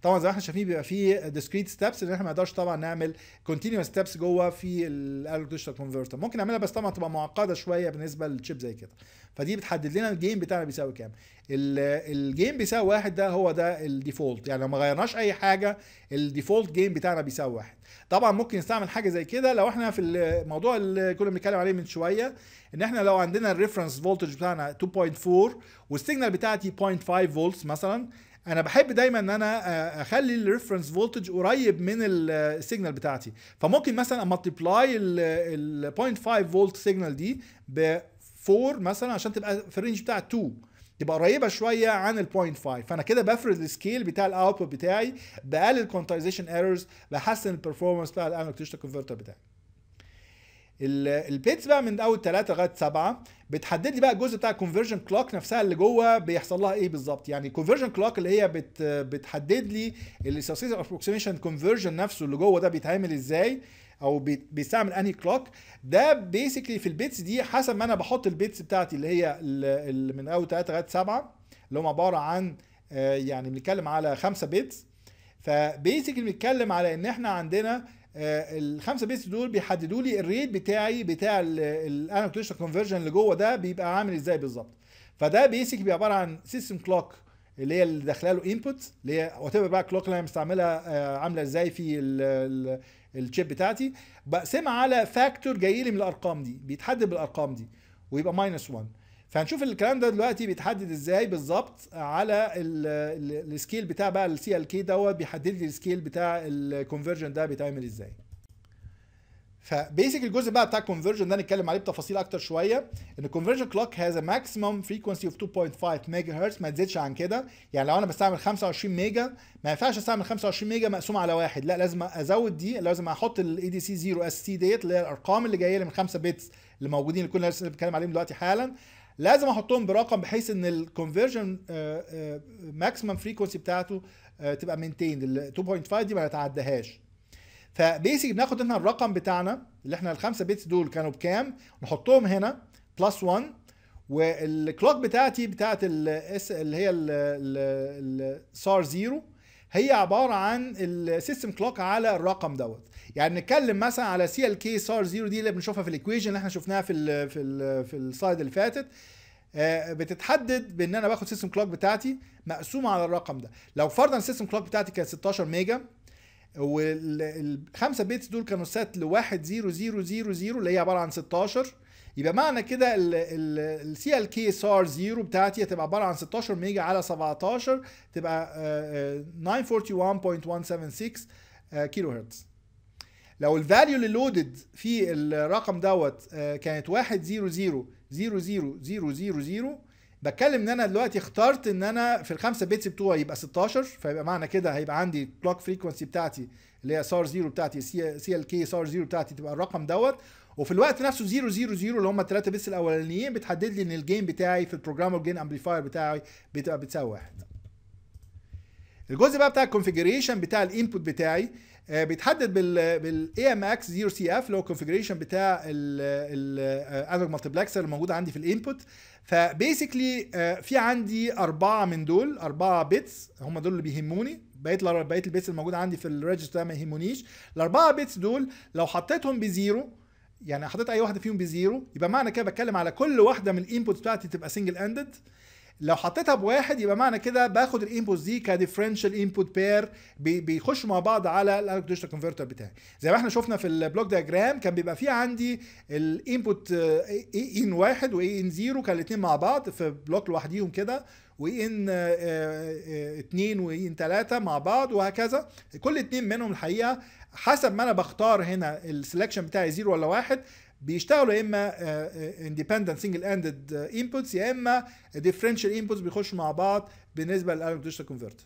طبعا زي ما احنا شايفين بيبقى فيه ديسكريت ستابس اللي احنا ما نقدرش طبعا نعمل كونتينوس ستابس جوه في الالكتريشن كونفرتر ممكن نعملها بس طبعا تبقى معقده شويه بالنسبه للشيب زي كده فدي بتحدد لنا الجيم بتاعنا بيساوي كام الجيم بيساوي واحد ده هو ده الديفولت يعني لو ما غيرناش اي حاجه الديفولت جيم بتاعنا بيساوي واحد طبعا ممكن نستعمل حاجه زي كده لو احنا في الموضوع اللي كنا بنتكلم عليه من شويه ان احنا لو عندنا الريفرنس فولتج بتاعنا 2.4 والسيجنال بتاعتي 0.5 فولتس مثلا انا بحب دايما ان انا اخلي الريفرنس فولتج قريب من السيجنال بتاعتي فممكن مثلا املتبلاي ال 0.5 فولت سيجنال دي ب 4 مثلا عشان تبقى في الرينج بتاع 2 تبقى قريبه شويه عن ال 0.5 فانا كده بفرز السكيل بتاع الاوتبوت بتاعي بقلل كونتايزيشن ايرورز بحسن البرفورمانس بتاع الانالوج ديجيتال كونفرتر بتاعي البيتس بقى من اول 3 لغايه 7 بتحدد لي بقى الجزء بتاع الكونفرجن كلوك نفسها اللي جوه بيحصل لها ايه بالظبط يعني الكونفرجن كلوك اللي هي بت بتحدد لي الاساسيس ابروكسيميشن كونفرجن نفسه اللي جوه ده بيتعمل ازاي او بيستعمل انهي كلوك ده بيسكلي في البيتس دي حسب ما انا بحط البيتس بتاعتي اللي هي اللي من اول 3 لغايه 7 اللي هم عباره عن آه، يعني بنتكلم على 5 بيتس فبيسكلي بنتكلم على ان احنا عندنا آه، الخمسه بيتس دول بيحددوا لي الريت بتاعي بتاع الانوتيشن كونفرجن اللي جوه ده بيبقى عامل ازاي بالظبط فده بيسك بيبقى عباره عن سيستم كلوك اللي هي اللي داخله له انبوت اللي هي وات بقى كلوك اللي انا مستعملها آه، عامله ازاي في الشيب بتاعتي بقسمها على فاكتور جاي لي من الارقام دي بيتحدد بالارقام دي ويبقى ماينس 1 فهنشوف الكلام ده دلوقتي بيتحدد ازاي بالظبط على السكيل بتاع بقى السي ال كي دوت بيحدد لي السكيل بتاع الكونفرجن ده بيتعمل ازاي فبيسك الجزء بقى بتاع الكونفرجن ده نتكلم عليه بتفاصيل اكتر شويه ان الكونفرجن كلوك هاز ا ماكسيمم فريكونسي اوف 2.5 ميجا هرتز ما تزيدش عن كده يعني لو انا بستعمل 25 ميجا ما ينفعش استعمل 25 ميجا مقسوم على واحد لا لازم ازود دي لازم احط الاي دي سي 0 اس سي ديت اللي هي الارقام اللي جايه لي من 5 بيتس اللي موجودين اللي كنا لسه بنتكلم عليهم دلوقتي حالا لازم احطهم برقم بحيث ان الكونفرجن ماكسيمم فريكونسي بتاعته آه، تبقى مينتيند ال 2.5 دي ما نتعدهاش فبيسك بناخد احنا الرقم بتاعنا اللي احنا الخمسه بيتس دول كانوا بكام نحطهم هنا بلس 1 والكلوك بتاعتي بتاعت الاس اللي هي السار زيرو هي عباره عن السيستم كلوك على الرقم دوت يعني نتكلم مثلا على سي ال كي سار زيرو دي اللي بنشوفها في الايكويشن اللي احنا شفناها في الـ في الـ في السلايد اللي فاتت آه، بتتحدد بان انا باخد سيستم كلوك بتاعتي مقسومه على الرقم ده لو فرضا السيستم كلوك بتاعتي كانت 16 ميجا والخمسه بيتس دول كانوا سات ل 1 0 0 0 0 اللي هي عباره عن 16 يبقى معنى كده السي ال كي سار 0 بتاعتي هتبقى عباره عن 16 ميجا على 17 تبقى 941.176 كيلو هرتز لو الفاليو اللي لودد في الرقم دوت آه، كانت 1 0 0 0 0 0 0 بتكلم ان انا دلوقتي اخترت ان انا في الخمسه بيتس بتوعي يبقى 16 فيبقى معنى كده هيبقى عندي كلوك فريكونسي بتاعتي اللي هي سار 0 بتاعتي سي ال كي سار 0 بتاعتي تبقى الرقم دوت وفي الوقت نفسه 0 0 0 اللي هم الثلاثه بيتس الاولانيين بتحدد لي ان الجيم بتاعي في البروجرام والجين امبليفاير بتاعي بتبقى بتساوي واحد الجزء بقى بتاع الكونفيجريشن بتاع الانبوت بتاعي آه، بيتحدد بال بال AMX 0 سي اف اللي هو الكونفجريشن بتاع الانالوج مالتيبلكسر الموجود عندي في الانبوت فبيسكلي آه، في عندي أربعة من دول أربعة بيتس هم دول اللي بيهموني بقيه بقيه البيتس الموجوده عندي في الريجستر ما يهمونيش الاربعه بيتس دول لو حطيتهم بزيرو يعني حطيت اي واحده فيهم بزيرو يبقى معنى كده بتكلم على كل واحده من الانبوت بتاعتي تبقى سنجل اندد لو حطيتها بواحد يبقى معنى كده باخد الانبوتس دي كديفرنشال انبوت بير بيخشوا مع بعض على الالك ديجيتال كونفرتر بتاعي زي ما احنا شفنا في البلوك دياجرام كان بيبقى في عندي الانبوت اي ان واحد واي ان زيرو كان الاثنين مع بعض في بلوك لوحديهم كده واي ان آه، اثنين آه، واي ان ثلاثه مع بعض وهكذا كل اثنين منهم الحقيقه حسب ما انا بختار هنا السلكشن بتاعي زيرو ولا واحد بيشتغلوا يا اما اندبندنت سنجل اندد انبوتس يا اما ديفرنشال انبوتس بيخشوا مع بعض بالنسبه للالوج ديجيتال كونفرتر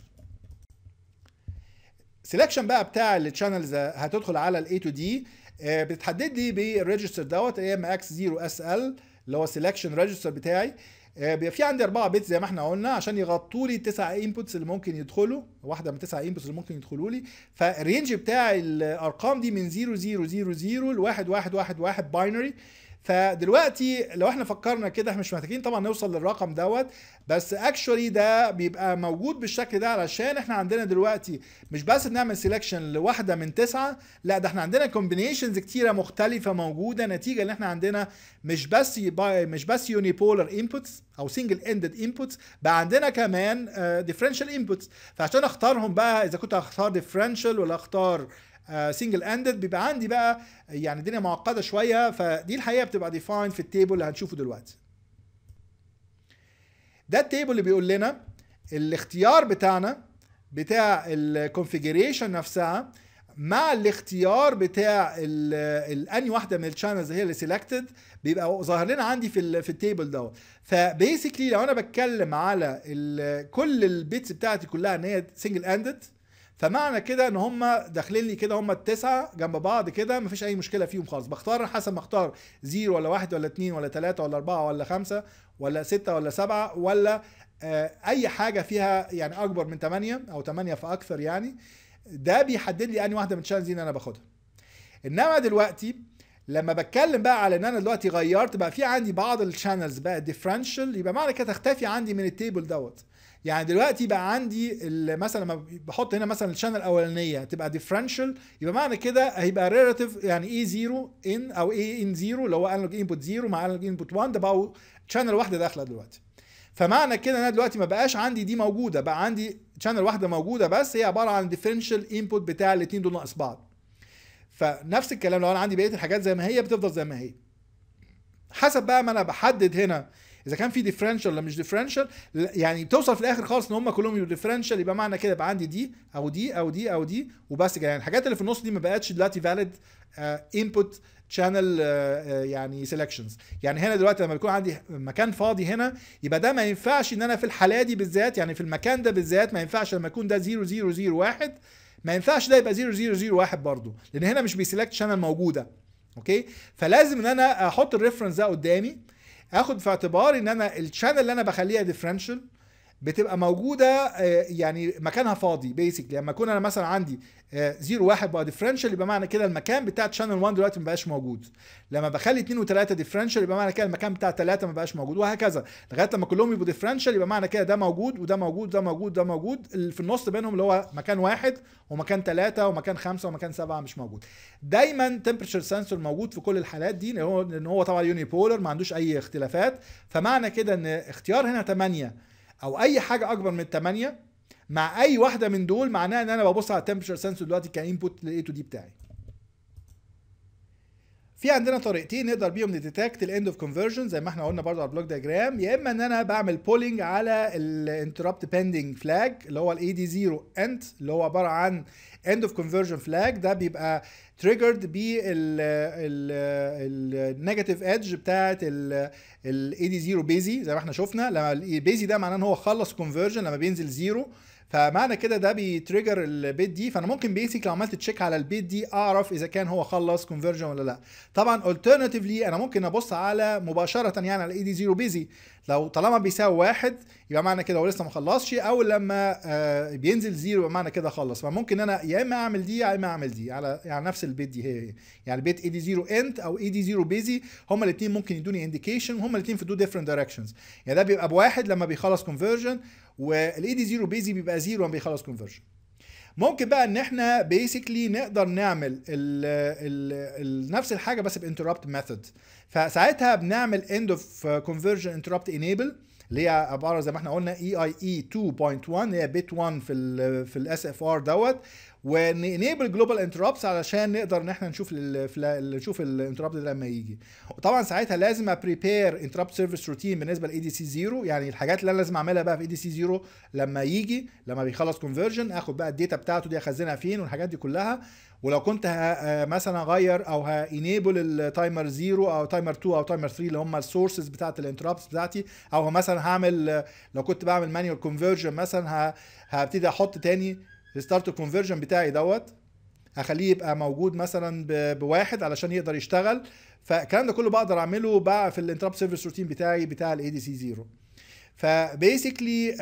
سيلكشن بقى بتاع التشانلز هتدخل على الاي آه، تو دي بتحدد لي بالريجستر دوت يا اما اكس 0 اس ال اللي هو سيلكشن ريجستر بتاعي آه، في عندي 4 بيت زي ما احنا قلنا عشان يغطوا لي التسع انبوتس اللي ممكن يدخلوا واحده من التسع انبوتس اللي ممكن يدخلوا لي فالرينج بتاع الارقام دي من 0000 ل 1111 باينري فدلوقتي لو احنا فكرنا كده احنا مش محتاجين طبعا نوصل للرقم دوت بس اكشولي ده بيبقى موجود بالشكل ده علشان احنا عندنا دلوقتي مش بس بنعمل سيلكشن لواحده من تسعه لا ده احنا عندنا كومبينيشنز كتيره مختلفه موجوده نتيجه ان احنا عندنا مش بس مش بس يونيبولر انبوتس او سنجل اندد انبوتس بقى عندنا كمان ديفرنشال آه، انبوتس فعشان اختارهم بقى اذا كنت هختار ديفرنشال ولا اختار سنجل آه، اندد بيبقى عندي بقى يعني الدنيا معقده شويه فدي الحقيقه بتبقى ديفاين في التيبل اللي هنشوفه دلوقتي ده التيبل اللي بيقول لنا الاختيار بتاعنا بتاع الكونفيجريشن نفسها مع الاختيار بتاع الاني واحده من الشانلز هي اللي سيلكتد بيبقى ظاهر لنا عندي في في التيبل دوت فبيسكلي لو انا بتكلم على كل البيتس بتاعتي كلها ان هي سنجل اندد فمعنى كده ان هم داخلين لي كده هم التسعه جنب بعض كده مفيش اي مشكله فيهم خالص بختار حسب ما اختار 0 ولا 1 ولا 2 ولا 3 ولا 4 ولا 5 ولا 6 ولا 7 ولا آه اي حاجه فيها يعني اكبر من 8 او 8 فاكثر يعني ده بيحدد لي انهي واحده من الشانلز دي اللي انا باخدها انما دلوقتي لما بتكلم بقى على ان انا دلوقتي غيرت بقى في عندي بعض الشانلز بقى ديفرنشال يبقى معنى كده تختفي عندي من التيبل دوت يعني دلوقتي بقى عندي مثلا لما بحط هنا مثلا الشانل الاولانيه تبقى ديفرنشال يبقى معنى كده هيبقى ريلاتيف يعني اي 0 ان او اي ان 0 اللي هو انالوج انبوت 0 مع انالوج انبوت 1 ده بقى شانل واحده داخله دلوقتي فمعنى كده انا دلوقتي ما بقاش عندي دي موجوده بقى عندي شانل واحده موجوده بس هي عباره عن ديفرنشال انبوت بتاع الاثنين دول ناقص بعض فنفس الكلام لو انا عندي بقيه الحاجات زي ما هي بتفضل زي ما هي حسب بقى ما انا بحدد هنا اذا كان في ديفرنشال ولا مش ديفرنشال يعني بتوصل في الاخر خالص ان هم كلهم يبقوا ديفرنشال يبقى معنى كده يبقى عندي دي او دي او دي او دي وبس كده يعني الحاجات اللي في النص دي ما بقتش دلوقتي فاليد انبوت شانل يعني سيلكشنز يعني هنا دلوقتي لما بيكون عندي مكان فاضي هنا يبقى ده ما ينفعش ان انا في الحاله دي بالذات يعني في المكان ده بالذات ما ينفعش لما يكون ده 0001 ما ينفعش ده يبقى 0001 برضه لان هنا مش بيسلكت شانل موجوده اوكي فلازم ان انا احط الريفرنس ده قدامي اخد في اعتباري ان انا الشانل اللي انا بخليها ديفرنشال بتبقى موجوده آه، يعني مكانها فاضي بيسكلي لما اكون انا مثلا عندي 0 آه، 1 بقى ديفرنشال يبقى معنى كده المكان بتاع شانل 1 دلوقتي ما بقاش موجود لما بخلي 2 و3 ديفرنشال يبقى معنى كده المكان بتاع 3 ما بقاش موجود وهكذا لغايه لما كلهم يبقوا ديفرنشال يبقى معنى كده ده موجود وده موجود وده موجود وده موجود في النص بينهم اللي هو مكان واحد ومكان 3 ومكان 5 ومكان 7 مش موجود دايما تمبرتشر سنسور موجود في كل الحالات دي لان هو طبعا يوني بولر ما عندوش اي اختلافات فمعنى كده ان اختيار هنا 8 او اي حاجه اكبر من 8 مع اي واحده من دول معناها ان انا ببص على التمبشر سنسور دلوقتي كانبوت للاي تو دي بتاعي في عندنا طريقتين نقدر بيهم نديتكت الاند اوف كونفرجن زي ما احنا قلنا برضه على البلوك دياجرام يا اما ان انا بعمل بولينج على الانتربت بيندنج فلاج اللي هو الاي دي 0 انت اللي هو عباره عن اند اوف كونفرجن فلاج ده بيبقى تريجرد بالنيجاتيف ايدج بتاعت الاي دي 0 بيزي زي ما احنا شفنا لما البيزي ده معناه ان هو خلص كونفرجن لما بينزل 0 فمعنى كده ده بيتريجر البيت دي فانا ممكن بيسك لو عملت تشيك على البيت دي اعرف اذا كان هو خلص كونفرجن ولا لا طبعا alternatively انا ممكن ابص على مباشره يعني على الاي دي 0 بيزي لو طالما بيساوي واحد يبقى معنى كده هو لسه ما خلصش او لما آه، بينزل زيرو يبقى معنى كده خلص فممكن انا يا اما اعمل دي يا اما اعمل دي على يعني نفس البيت دي هي يعني بيت اي دي زيرو انت او اي دي زيرو بيزي هما الاثنين ممكن يدوني انديكيشن وهما الاثنين في تو ديفرنت دايركشنز يعني ده بيبقى بواحد لما بيخلص كونفرجن والاي دي زيرو بيزي بيبقى زيرو لما بيخلص كونفرجن ممكن بقى ان احنا بيسكلي نقدر نعمل الـ الـ الـ نفس الحاجه بس بانتربت ميثود فساعتها بنعمل end of uh, conversion interrupt enable اللي هي عباره زي ما احنا قلنا اي اي اي 2.1 اللي هي بيت 1 في ال في الاس اف ار دوت ونيبل جلوبال انتربتس علشان نقدر ان احنا نشوف نشوف الانتربت ده لما يجي وطبعا ساعتها لازم ابريبير انتربت سيرفيس روتين بالنسبه لاي دي سي 0 يعني الحاجات اللي انا لازم اعملها بقى في اي دي سي 0 لما يجي لما بيخلص كونفرجن اخد بقى الداتا بتاعته دي اخزنها فين والحاجات دي كلها ولو كنت ها آه، مثلا اغير او هانيبل التايمر 0 او تايمر 2 او تايمر 3 اللي هم السورسز بتاعت الانتربتس بتاعتي او مثلا هعمل لو كنت بعمل مانيوال كونفرجن مثلا هبتدي احط تاني الستارت كونفرجن بتاعي دوت هخليه يبقى موجود مثلا بواحد علشان يقدر يشتغل فالكلام ده كله بقدر اعمله بقى في الانتربت سيرفيس روتين بتاعي بتاع الاي دي سي 0 فبيسكلي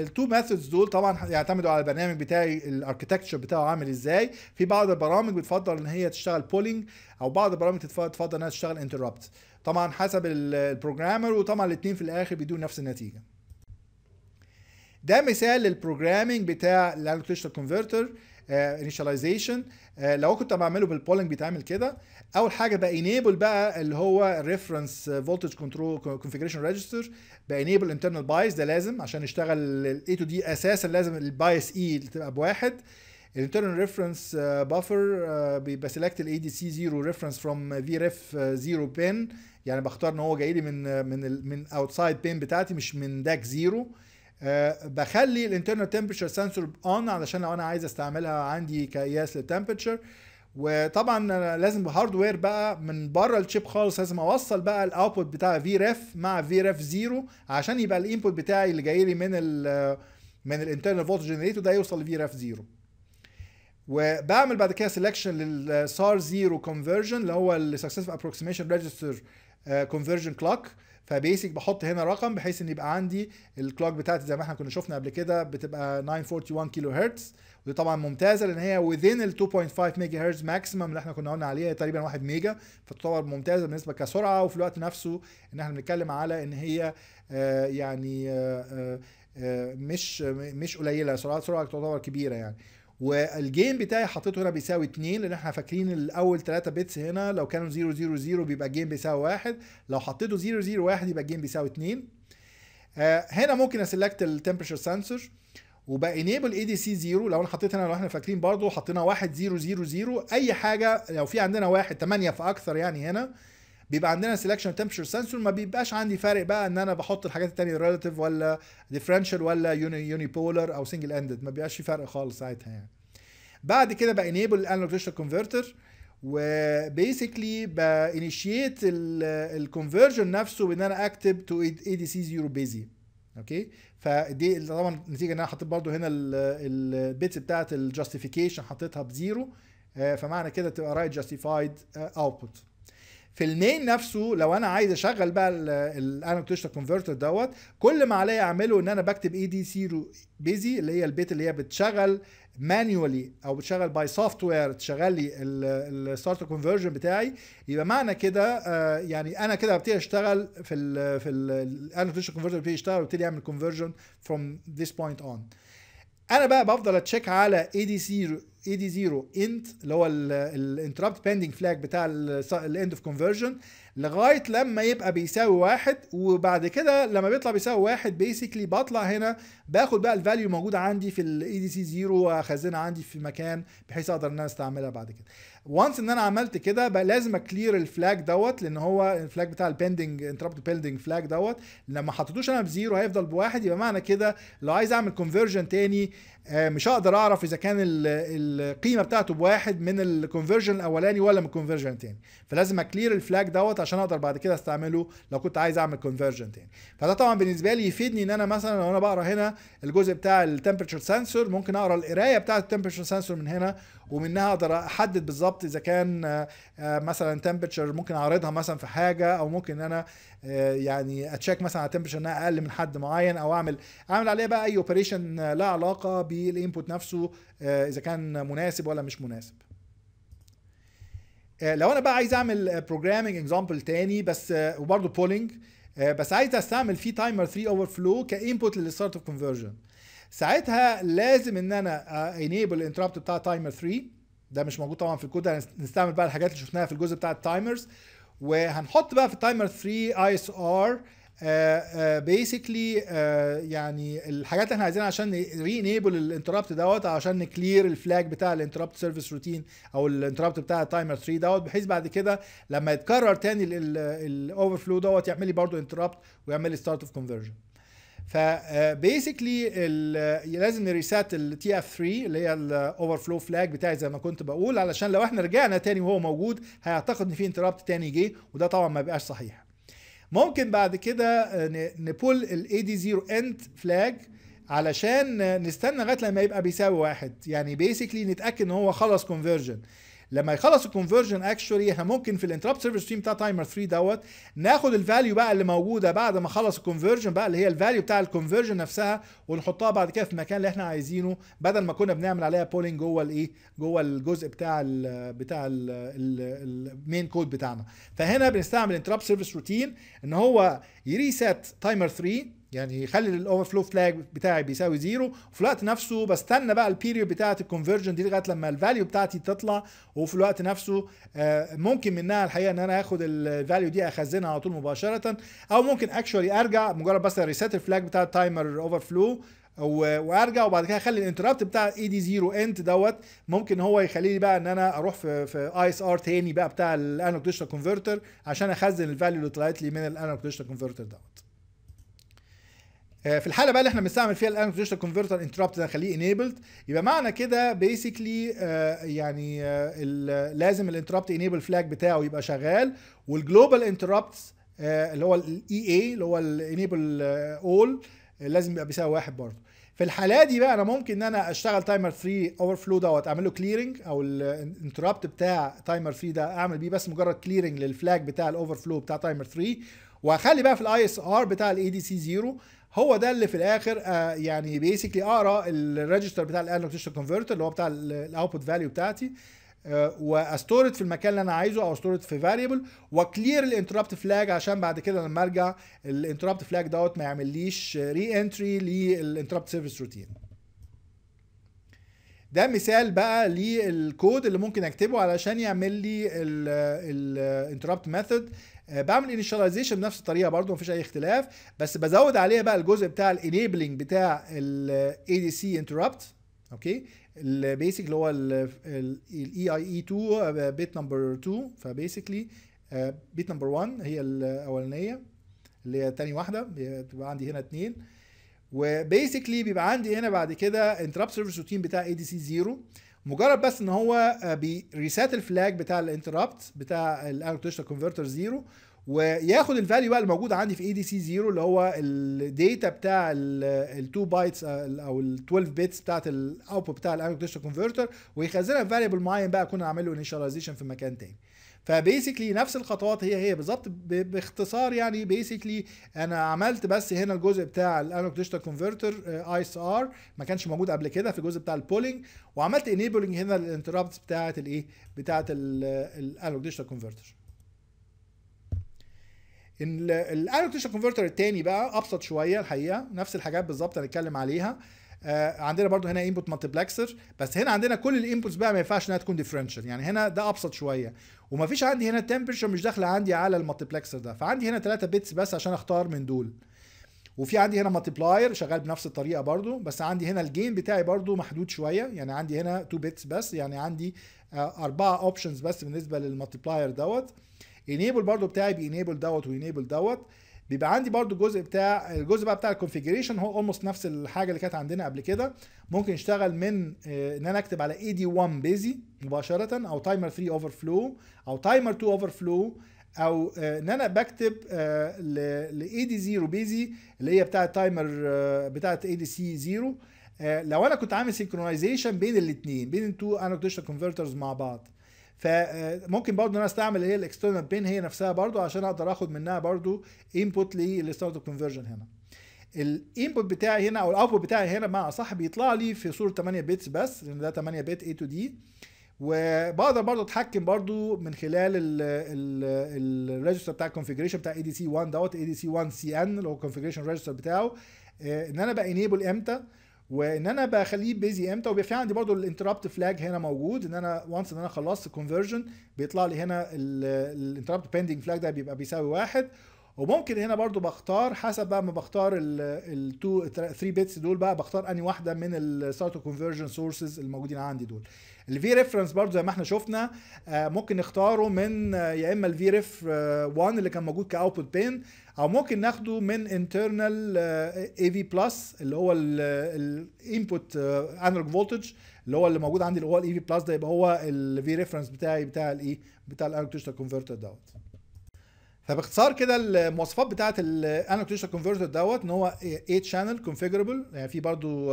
التو ميثودز دول طبعا يعتمدوا على البرنامج بتاعي الاركتكتشر بتاعه عامل ازاي في بعض البرامج بتفضل ان هي تشتغل بولينج او بعض البرامج تفضل انها تشتغل انتربت طبعا حسب البروجرامر وطبعا الاثنين في الاخر بيدوا نفس النتيجه ده مثال للبروجرامنج بتاع اللانج ديجيتال كونفرتر انيشاليزيشن لو كنت بعمله بالبولينج بيتعمل كده اول حاجه بانيبل بقى اللي هو الريفرنس فولتج كنترول كونفيجريشن ريجستر بانيبل انترنال بايس ده لازم عشان يشتغل الاي تو دي اساسا لازم البايس e اي تبقى بواحد الانترنال ريفرنس بافر بيبقى سيلكت الاي دي سي 0 ريفرنس فروم في ريف 0 بين يعني بختار ان هو جاي لي من آه، من من اوتسايد بين بتاعتي مش من داك 0 آه، بخلي الانترنال تمبرشر سنسور اون علشان لو انا عايز استعملها عندي كقياس للتمبرشر وطبعا لازم هاردوير بقى من بره الشيب خالص لازم اوصل بقى الاوتبوت بتاع في ريف مع في ريف زيرو عشان يبقى الانبوت بتاعي اللي جاي لي من الـ من الانترنال فولت جنريتور ده يوصل لفي ريف زيرو وبعمل بعد كده سيلكشن للسار زيرو كونفرجن اللي هو السكسسف ابروكسيميشن ريجستر كونفرجن كلوك فبيسك بحط هنا رقم بحيث ان يبقى عندي الكلوك بتاعتي زي ما احنا كنا شفنا قبل كده بتبقى 941 كيلو هرتز ودي طبعا ممتازه لان هي within ال 2.5 ميجا هرتز ماكسيمم اللي احنا كنا قلنا عليها تقريبا 1 ميجا فتعتبر ممتازه بالنسبه كسرعه وفي الوقت نفسه ان احنا بنتكلم على ان هي آه، يعني آه، آه، مش مش قليله سرعه سرعه تعتبر كبيره يعني والجيم بتاعي حطيته هنا بيساوي 2 لان احنا فاكرين الاول 3 بيتس هنا لو كانوا 0 0 0 بيبقى الجيم بيساوي 1 لو حطيته 0 0 1 يبقى الجيم بيساوي 2 آه هنا ممكن اسلكت التمبرشر سنسور وبقى انيبل اي دي سي 0 لو انا حطيت هنا لو احنا فاكرين برضه حطينا 1 0 0 0 اي حاجه لو في عندنا واحد 8 فاكثر يعني هنا بيبقى عندنا سيلكشن تمبشر سنسور ما بيبقاش عندي فرق بقى ان انا بحط الحاجات الثانيه ريلاتيف ولا ديفرنشال ولا يوني بولر او سنجل اندد ما بيبقاش في فرق خالص ساعتها يعني بعد كده انيبل الانالوج ديجيتال كونفرتر وبيسكلي بانيشيت الكونفرجن نفسه بان انا اكتب تو اي دي سي زيرو بيزي اوكي فدي طبعا نتيجه ان انا حطيت برضو هنا البيتس بتاعت الجاستيفيكيشن حطيتها بزيرو آه، فمعنى كده تبقى رايت جاستيفايد اوتبوت في المين نفسه لو انا عايز اشغل بقى الانوتيشن كونفرتر دوت كل ما عليا اعمله ان انا بكتب اي دي سي بيزي اللي هي البيت اللي هي بتشغل مانيولي او بتشغل باي سوفت وير تشغل لي الستارت كونفرجن بتاعي يبقى معنى كده آه، يعني انا كده ببتدي اشتغل في الـ في الانوتيشن كونفرتر ببتدي اشتغل وابتدي اعمل كونفرجن فروم ذيس بوينت اون انا بقى بفضل اتشيك على اي دي سي اي دي 0 انت اللي هو الانتربت بيندنج فلاج بتاع الاند اوف كونفرجن لغايه لما يبقى بيساوي واحد وبعد كده لما بيطلع بيساوي واحد بيسكلي بطلع هنا باخد بقى الفاليو موجوده عندي في الاي دي سي 0 واخزنها عندي في مكان بحيث اقدر ان انا استعملها بعد كده وانس ان انا عملت كده بقى لازم اكلير الفلاج دوت لان هو الفلاج بتاع البيندنج انتربت بيندنج فلاج دوت لما حطيتوش انا بزيرو هيفضل بواحد يبقى معنى كده لو عايز اعمل كونفرجن تاني آه، مش هقدر اعرف اذا كان القيمه بتاعته بواحد من الكونفرجن الاولاني ولا من الكونفرجن الثاني فلازم اكلير الفلاج دوت عشان اقدر بعد كده استعمله لو كنت عايز اعمل كونفرجن ثاني فده طبعا بالنسبه لي يفيدني ان انا مثلا لو انا بقرا هنا الجزء بتاع التمبرتشر سنسور ممكن اقرا القرايه بتاعه التمبرتشر سنسور من هنا ومنها اقدر احدد بالظبط اذا كان آه، مثلا تمبرتشر ممكن اعرضها مثلا في حاجه او ممكن ان انا يعني اتشيك مثلا على التمبرشر انها اقل من حد معين او اعمل اعمل عليها بقى اي اوبريشن لا علاقه بالانبوت نفسه آه، اذا كان مناسب ولا مش مناسب آه، لو انا بقى عايز اعمل بروجرامنج اكزامبل تاني بس آه، وبرضه بولينج بس عايز استعمل فيه تايمر 3 اوفر فلو كانبوت للستارت اوف كونفرجن ساعتها لازم ان انا انيبل الانتربت بتاع تايمر 3 ده مش موجود طبعا في الكود هنستعمل بقى الحاجات اللي شفناها في الجزء بتاع التايمرز وهنحط بقى في التايمر 3 اي اس ار بيسكلي يعني الحاجات اللي احنا عايزينها عشان ري انيبل الانتربت دوت عشان نكلير الفلاج بتاع الانتربت سيرفيس روتين او الانتربت بتاع التايمر 3 دوت بحيث بعد كده لما يتكرر تاني الاوفر فلو دوت يعمل لي برضه انتربت ويعمل لي ستارت اوف كونفرجن فبيسكلي آه، لازم نريسات التي اف 3 اللي هي الاوفر فلو فلاج بتاعي زي ما كنت بقول علشان لو احنا رجعنا تاني وهو موجود هيعتقد ان في انتربت تاني جه وده طبعا ما بيبقاش صحيح ممكن بعد كده نبول الاي دي 0 اند فلاج علشان آه، نستنى لغايه لما يبقى بيساوي واحد يعني بيسكلي نتاكد ان هو خلص كونفرجن لما يخلص الكونفرجن اكشولي احنا ممكن في الانتربت سيرفر ستريم بتاع تايمر 3 دوت ناخد الفاليو بقى اللي موجوده بعد ما خلص الكونفرجن بقى اللي هي الفاليو بتاع الكونفرجن نفسها ونحطها بعد كده في المكان اللي احنا عايزينه بدل ما كنا بنعمل عليها بولينج جوه الايه جوه الجزء بتاع الـ بتاع المين كود بتاعنا فهنا بنستعمل انتربت سيرفيس روتين ان هو يريسيت تايمر 3 يعني يخلي الاوفر فلو فلاج بتاعي بيساوي زيرو وفي الوقت نفسه بستنى بقى البيريود بتاعه الكونفرجن دي لغايه لما الفاليو بتاعتي تطلع وفي الوقت نفسه آه، ممكن منها الحقيقه ان انا اخد الفاليو دي اخزنها على طول مباشره او ممكن اكشولي ارجع مجرد بس ريسيت الفلاج بتاع التايمر اوفر فلو وارجع وبعد كده اخلي الانتربت بتاع اي دي زيرو انت دوت ممكن هو يخلي لي بقى ان انا اروح في في اي اس ار تاني بقى بتاع الانوك ديجيتال كونفرتر عشان اخزن الفاليو اللي طلعت لي من الانوك ديجيتال كونفرتر دوت آه، في الحاله بقى اللي احنا بنستعمل فيها الان ديجيتال كونفرتر انتربت ده خليه انيبلد يبقى معنى كده بيسكلي آه، يعني آه، لازم الانتربت انيبل فلاج بتاعه يبقى شغال والجلوبال انتربتس اللي هو الاي اي e اللي هو الانيبل اول لازم يبقى بيساوي واحد برضه في الحاله دي بقى انا ممكن ان انا اشتغل تايمر 3 اوفر فلو دوت اعمل له كليرنج او الانتربت بتاع تايمر 3 ده اعمل بيه بس مجرد كليرنج للفلاج بتاع الاوفر فلو بتاع تايمر 3 واخلي بقى في الاي اس ار بتاع الاي دي سي 0 هو ده اللي في الاخر آه، يعني بيسكلي اقرا الريجستر بتاع ديجيتال كونفرتر اللي هو بتاع الاوتبوت فاليو بتاعتي آه واستورد في المكان اللي انا عايزه او استورد في فاريبل وكلير الانتربت فلاج عشان بعد كده لما ارجع الانتربت فلاج دوت ما يعمليش ري انتري للانتربت سيرفيس روتين ده مثال بقى للكود اللي ممكن اكتبه علشان يعمل لي الانتربت ميثود آه، بعمل انيشاليزيشن بنفس الطريقه برضو مفيش اي اختلاف بس بزود عليها بقى الجزء بتاع الانيبلنج بتاع الاي دي سي انتربت اوكي البيسك اللي هو الاي اي اي 2 بيت نمبر 2 فبيسكلي بيت نمبر 1 هي الاولانيه اللي هي تاني واحده بتبقى عندي هنا اثنين وبيسكلي بيبقى عندي هنا بعد كده انتربت سيرفيس روتين بتاع اي دي سي 0 مجرد بس ان هو آه، بيريسات الفلاج بتاع الانتربت بتاع ديجيتال كونفرتر زيرو وياخد الفاليو بقى موجود عندي في اي دي سي 0 اللي هو الداتا بتاع ال 2 آه، بايتس آه، او ال 12 بيتس بتاعت الاوتبوت بتاع ديجيتال كونفرتر ويخزنها في فاليبل معين بقى كنا عامل له انيشاليزيشن في مكان تاني فبيسكلي نفس الخطوات هي هي بالظبط باختصار يعني بيسكلي انا عملت بس هنا الجزء بتاع الانالوج ديجيتال كونفرتر اي اس ار ما كانش موجود قبل كده في الجزء بتاع البولينج وعملت انيبلنج هنا الانتربت بتاعه الايه بتاعه الانالوج ديجيتال كونفرتر الانالوج ديجيتال كونفرتر الثاني بقى ابسط شويه الحقيقه نفس الحاجات بالظبط هنتكلم عليها آه عندنا برضو هنا انبوت مالتيبلكسر بس هنا عندنا كل الانبوتس بقى ما ينفعش انها تكون ديفرنشال يعني هنا ده ابسط شويه ومفيش عندي هنا تمبرشر مش داخله عندي على المالتيبلكسر ده فعندي هنا ثلاثة بيتس بس عشان اختار من دول وفي عندي هنا مالتيبلاير شغال بنفس الطريقه برضو بس عندي هنا الجين بتاعي برضو محدود شويه يعني عندي هنا 2 بيتس بس يعني عندي آه اربعه اوبشنز بس بالنسبه للمالتيبلاير دوت انيبل برضو بتاعي بينيبل دوت وانيبل دوت بيبقى عندي برضو الجزء بتاع الجزء بقى بتاع الكونفيجريشن هو اولموست نفس الحاجه اللي كانت عندنا قبل كده ممكن يشتغل من آه، ان انا اكتب على اي دي 1 بيزي مباشره او تايمر 3 اوفر فلو او تايمر 2 اوفر فلو او آه، ان انا بكتب لاي دي 0 بيزي اللي هي بتاعه تايمر آه، بتاعه اي دي سي 0 لو انا كنت عامل سينكرونايزيشن بين الاثنين بين التو انوتيشن كونفرترز مع بعض فممكن آه، برضو ان انا استعمل هي إيه الاكسترنال بين هي نفسها برضو عشان اقدر اخد منها برضو انبوت للستارت اب كونفرجن هنا الانبوت بتاعي هنا او الاوتبوت بتاعي هنا مع صح بيطلع لي في صوره 8 بيتس بس لان ده 8 بيت اي تو دي وبقدر برضو اتحكم برضو من خلال الريجستر بتاع الكونفجريشن بتاع اي دي سي 1 دوت اي دي سي 1 سي ان اللي هو الكونفجريشن ريجستر بتاعه آه، ان انا انيبل امتى وان انا بخليه بيزي امتى وبيبقى في عندي برضو الانتربت فلاج هنا موجود ان انا وانس ان انا خلصت conversion بيطلع لي هنا الانتربت بيندنج فلاج ده بيبقى بيساوي واحد وممكن هنا برضو بختار حسب بقى ما بختار ال 2 3 بيتس دول بقى بختار اني واحده من الستارت كونفرجن سورسز الموجودين عندي دول الفي ريفرنس برضو زي ما احنا شفنا آه، ممكن نختاره من آه، يا اما الفي ريف 1 اللي كان موجود كاوتبوت بين او ممكن ناخده من انترنال اي في بلس اللي هو الانبوت انالوج فولتج اللي هو اللي موجود عندي اللي هو الاي في بلس ده يبقى هو الفي ريفرنس بتاعي بتاع الايه e، بتاع الانالوج ديجيتال كونفرتر دوت فباختصار كده المواصفات بتاعه الانالوج ديجيتال كونفرتر دوت ان هو 8 شانل كونفيجربل يعني في برضو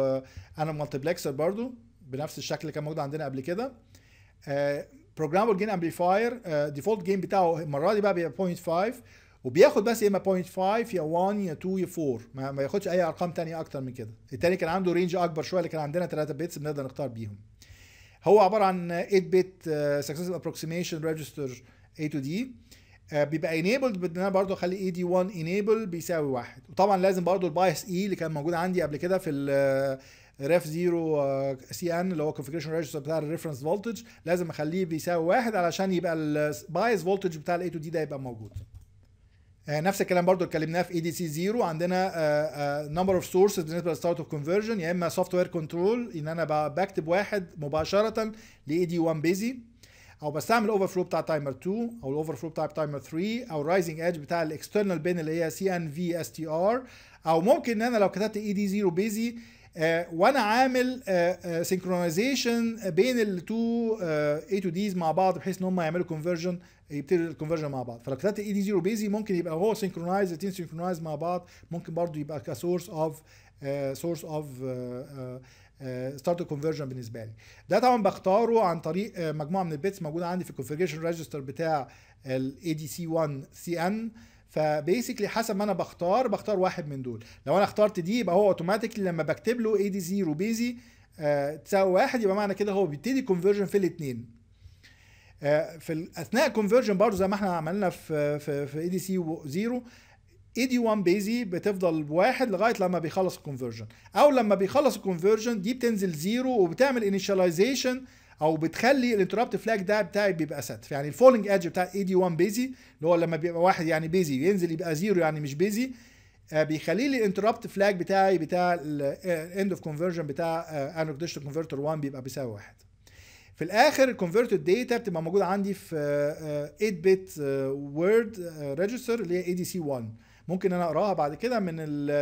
انالوج آه، بلكسر برضو بنفس الشكل اللي كان موجود عندنا قبل كده بروجرامبل جين امبليفاير ديفولت جين بتاعه المره دي بقى بيبقى 0.5 وبياخد بس يا اما 0.5 يا 1 يا 2 يا 4 ما, ياخدش اي ارقام ثانيه اكتر من كده الثاني كان عنده رينج اكبر شويه اللي كان عندنا 3 بيتس بنقدر نختار بيهم هو عباره عن 8 بت سكسسيف ابروكسيميشن ريجستر A تو D آه، بيبقى انيبلد بدنا انا برضه اخلي AD1 انيبل بيساوي واحد وطبعا لازم برضه البايس E اللي كان موجود عندي قبل كده في ريف زيرو سي ان اللي هو الكونفجريشن ريجستر بتاع الريفرنس فولتج لازم اخليه بيساوي واحد علشان يبقى البايز فولتج بتاع الاي تو دي ده يبقى موجود آه، نفس الكلام برضو اتكلمناه في اي دي سي 0 عندنا نمبر اوف سورسز بالنسبه للستارت اوف كونفرجن يا اما سوفت وير كنترول ان انا بكتب واحد مباشره لاي دي 1 بيزي او بستعمل اوفر فلو بتاع تايمر 2 او الاوفر فلو بتاع تايمر 3 او الرايزنج ايدج بتاع الاكسترنال بين اللي هي سي ان في اس تي ار او ممكن ان انا لو كتبت اي دي 0 بيزي آه، وانا عامل سينكرونايزيشن آه، آه، بين التو اي تو ديز مع بعض بحيث ان هم يعملوا كونفرجن يبتدي الكونفرجن مع بعض فلو كتبت اي دي زيرو بيزي ممكن يبقى هو سينكرونايز الاثنين سينكرونايز مع بعض ممكن برضو يبقى كسورس اوف سورس اوف ستارت كونفرجن بالنسبه لي ده طبعا بختاره عن طريق مجموعه من البيتس موجوده عندي في الكونفجريشن ريجستر بتاع الاي دي سي 1 سي ان فبيسكلي حسب ما انا بختار بختار واحد من دول لو انا اخترت دي يبقى هو اوتوماتيكلي لما بكتب له اي دي زيرو بيزي تساوي واحد يبقى معنى كده هو بيبتدي كونفرجن في الاثنين آه، في اثناء كونفرجن برضه زي ما احنا عملنا في في في اي دي سي زيرو اي دي 1 بيزي بتفضل بواحد لغايه لما بيخلص الكونفرجن او لما بيخلص الكونفرجن دي بتنزل زيرو وبتعمل انيشاليزيشن او بتخلي الانتربت فلاج ده بتاعي بيبقى ست يعني الفولنج ايدج بتاع اي دي 1 بيزي اللي هو لما بيبقى واحد يعني بيزي ينزل يبقى زيرو يعني مش بيزي آه، بيخلي لي الانتربت فلاج بتاعي بتاع الاند اوف كونفرجن بتاع انالوج ديجيتال كونفرتر 1 بيبقى بيساوي واحد في الاخر الكونفرتد داتا بتبقى موجوده عندي في 8 بت وورد ريجستر اللي هي اي دي سي 1 ممكن انا اقراها بعد كده من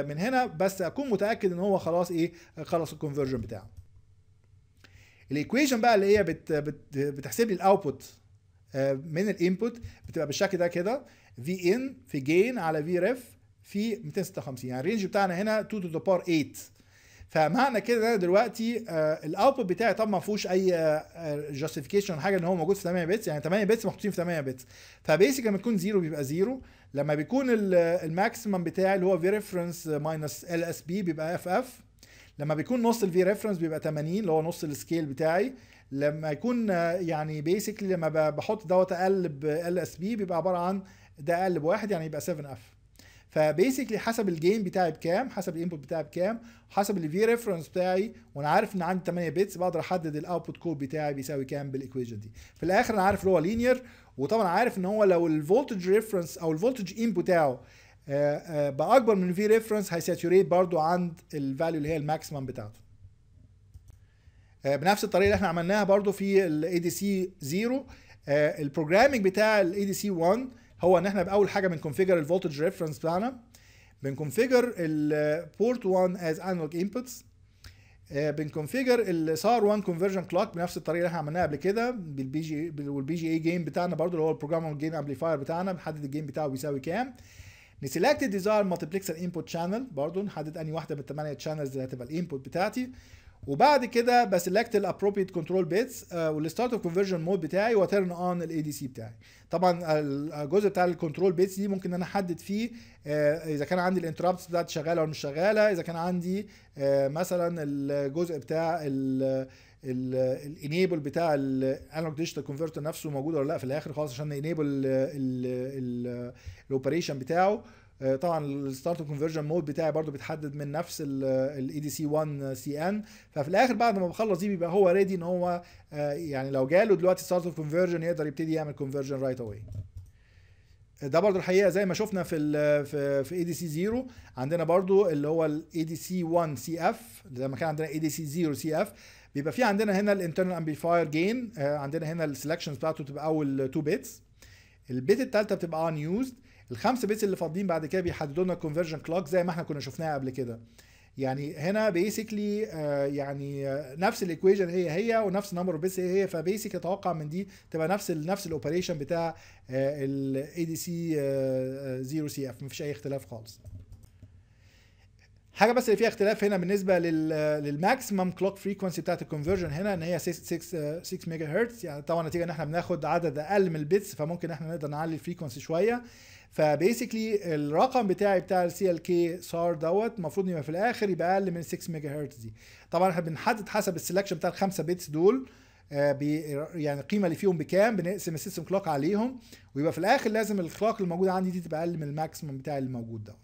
من هنا بس اكون متاكد ان هو خلاص ايه خلص الكونفرجن بتاعه الايكويشن بقى اللي هي بت بت بتحسب لي الاوتبوت آه، من الانبوت بتبقى بالشكل ده كده في ان في جين على في ريف في 256 يعني الرينج بتاعنا هنا 2 تو ذا باور 8 فمعنى كده ان انا دلوقتي آه، الاوتبوت بتاعي طبعا ما فيهوش اي جاستيفيكيشن آه، حاجه ان هو موجود في 8 بيتس يعني 8 بيتس محطوطين في 8 بيتس فبيسك لما تكون زيرو بيبقى زيرو لما بيكون الماكسيمم بتاعي اللي هو في ريفرنس ماينس ال اس بي بيبقى اف اف لما بيكون نص الفي ريفرنس بيبقى 80 اللي هو نص السكيل بتاعي لما يكون آه، يعني بيسكلي لما بحط دوت اقلب ال اس بي بيبقى عباره عن ده اقلب واحد يعني يبقى 7 اف فبيسكلي حسب الجيم بتاعي بكام حسب الانبوت بتاعي بكام حسب الفي ريفرنس بتاعي وانا عارف ان عندي 8 بيتس بقدر احدد الاوتبوت كود بتاعي بيساوي كام بالايكويشن دي في الاخر انا عارف اللي هو لينير وطبعا عارف ان هو لو الفولتج ريفرنس او الفولتج ان بتاعه آه، آه، باكبر من في ريفرنس هيساتوريت برضو عند الفاليو اللي هي الماكسيمم بتاعته آه، بنفس الطريقه اللي احنا عملناها برضو في الاي دي سي 0 البروجرامنج بتاع الاي دي سي 1 هو ان احنا باول حاجه بنكونفيجر الفولتج ريفرنس بتاعنا بنكونفيجر البورت 1 از انالوج انبوتس بنكونفيجر السار 1 كونفرجن كلوك بنفس الطريقه اللي احنا عملناها قبل كده بالبي جي والبي جي اي جيم بتاعنا برضو اللي هو البروجرامنج جيم امبليفاير بتاعنا بنحدد الجيم بتاعه بيساوي كام نسيلكت الديزاير مالتيبلكسر انبوت شانل برضه نحدد اني واحده من الثمانيه شانلز اللي هتبقى الانبوت بتاعتي وبعد كده بسلكت الابروبريت كنترول بيتس والستارت اوف كونفرجن مود بتاعي وترن اون الاي دي سي بتاعي طبعا الجزء بتاع الكنترول بيتس دي ممكن انا احدد فيه آه، اذا كان عندي الانتربتس بتاعتي شغاله ولا مش شغاله اذا كان عندي آه، مثلا الجزء بتاع الانيبل بتاع الانالوج ديجيتال كونفرتر نفسه موجود ولا لا في الاخر خالص عشان انيبل الاوبريشن بتاعه آه، طبعا الستارت اب كونفرجن مود بتاعي برضو بيتحدد من نفس الاي دي سي 1 سي ان ففي الاخر بعد ما بخلص دي بيبقى هو ريدي ان هو آه، يعني لو جاله دلوقتي ستارت اب كونفرجن يقدر يبتدي يعمل كونفرجن رايت اواي ده برضو الحقيقه زي ما شفنا في الـ في في اي دي سي 0 عندنا برضو اللي هو الاي دي سي 1 سي اف زي ما كان عندنا اي دي سي 0 سي اف بيبقى في عندنا هنا الانترنال امبليفاير جين عندنا هنا السلكشنز بتاعته بتبقى اول 2 بيتس البيت الثالثه بتبقى ان يوزد الخمس بيتس اللي فاضيين بعد كده بيحددوا لنا الكونفرجن كلوك زي ما احنا كنا شفناها قبل كده يعني هنا بيسكلي آه، يعني آه، نفس الايكويشن هي هي ونفس نمبر بيتس هي هي فبيسك اتوقع من دي تبقى نفس نفس الاوبريشن بتاع الاي دي سي 0 سي اف مفيش اي اختلاف خالص حاجه بس اللي فيها اختلاف هنا بالنسبه للماكسيمم كلوك فريكونسي بتاعت الكونفرجن هنا ان هي 6 6 ميجا هرتز يعني طبعا نتيجه ان احنا بناخد عدد اقل من البيتس فممكن احنا نقدر نعلي الفريكونسي شويه فبيسكلي الرقم بتاعي بتاع السي ال كي صار دوت المفروض يبقى في الاخر يبقى اقل من 6 ميجا هرتز دي طبعا احنا بنحدد حسب السلكشن بتاع الخمسه بيتس دول آه، يعني القيمه اللي فيهم بكام بنقسم السيستم كلوك عليهم ويبقى في الاخر لازم الكلوك الموجوده عندي دي تبقى اقل من الماكسيمم بتاعي اللي موجود دوت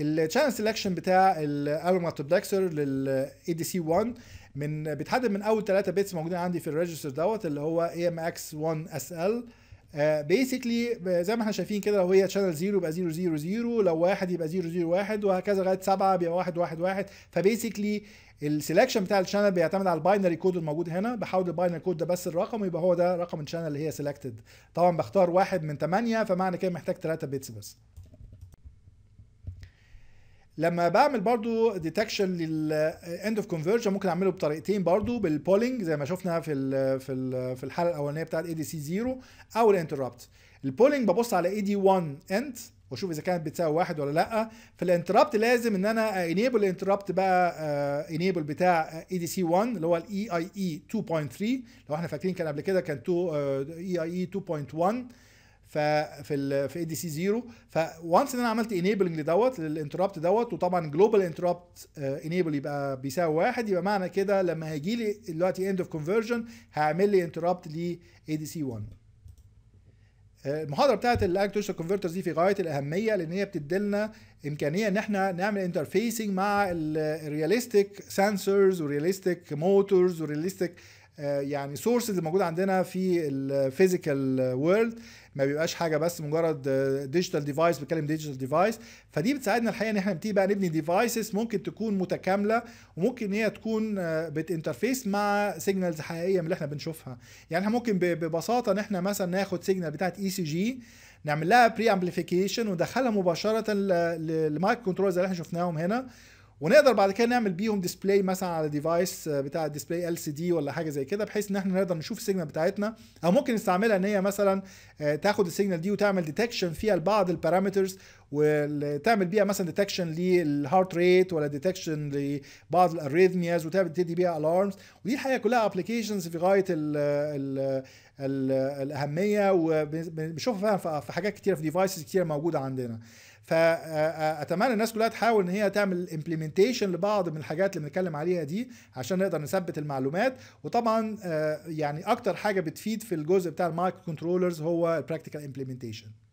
الشانل سيلكشن بتاع الالو مالتبلكسر للاي دي سي 1 من بيتحدد من اول ثلاثه بيتس موجودين عندي في الريجستر دوت اللي هو اي ام اكس 1 اس ال بيسكلي زي ما احنا شايفين كده لو هي شانل 0 يبقى 0 0 0 لو 1 يبقى 0 0 1 وهكذا لغايه 7 بيبقى 1 1 1 فبيسكلي السلكشن بتاع الشانل بيعتمد على الباينري كود الموجود هنا بحول الباينري كود ده بس الرقم يبقى هو ده رقم الشانل اللي هي سيلكتد طبعا بختار واحد من 8 فمعنى كده محتاج 3 بيتس بس لما بعمل برضو ديتكشن للاند اوف كونفرجن ممكن اعمله بطريقتين برضو بالبولينج زي ما شفنا في الـ في الـ في الحاله الاولانيه بتاعت اي دي سي 0 او الانتربت البولينج ببص على اي دي 1 انت واشوف اذا كانت بتساوي واحد ولا لا في الانتربت لازم ان انا انيبل الانتربت بقى انيبل آه، بتاع اي دي سي 1 اللي هو الاي اي اي 2.3 لو احنا فاكرين كان قبل كده كان 2 اي اي اي 2.1 ففي في اي دي سي 0 فوانس ان انا عملت انيبلنج لدوت للانتربت دوت وطبعا جلوبال انتربت انيبل يبقى بيساوي واحد يبقى معنى كده لما هيجي لي دلوقتي اند اوف كونفرجن هعمل لي انتربت ل اي دي سي 1 المحاضره بتاعت الاكتوشن توشن كونفرترز دي في غايه الاهميه لان هي بتدلنا امكانيه ان احنا نعمل انترفيسنج مع الرياليستيك سنسورز ورياليستيك موتورز ورياليستيك يعني سورسز الموجوده عندنا في الفيزيكال وورلد ما بيبقاش حاجه بس مجرد ديجيتال ديفايس بتكلم ديجيتال ديفايس فدي بتساعدنا الحقيقه ان احنا نبتدي بقى نبني ديفايسز ممكن تكون متكامله وممكن هي تكون آه، بتانترفيس مع سيجنالز حقيقيه من اللي احنا بنشوفها يعني احنا ممكن ببساطه ان احنا مثلا ناخد سيجنال بتاعت اي سي جي نعمل لها بري امبليفيكيشن وندخلها مباشره للمايك كنترولز اللي احنا شفناهم هنا ونقدر بعد كده نعمل بيهم ديسبلاي مثلا على ديفايس آه، بتاع ديسبلاي ال سي دي ولا حاجه زي كده بحيث ان احنا نقدر نشوف السيجنال بتاعتنا او ممكن نستعملها ان هي مثلا آه، تاخد السيجنال دي وتعمل ديتكشن فيها لبعض البارامترز وتعمل بيها مثلا ديتكشن للهارت ريت ولا ديتكشن لبعض الاريثمياز تدي بيها الارمز ودي الحقيقه كلها ابلكيشنز في غايه ال ال الاهميه وبنشوفها في حاجات كتيره في ديفايسز كتيره موجوده عندنا فاتمنى الناس كلها تحاول ان هي تعمل امبلمنتيشن لبعض من الحاجات اللي بنتكلم عليها دي عشان نقدر نثبت المعلومات وطبعا آه، يعني اكتر حاجه بتفيد في الجزء بتاع المايكرو كنترولرز هو البراكتيكال امبلمنتيشن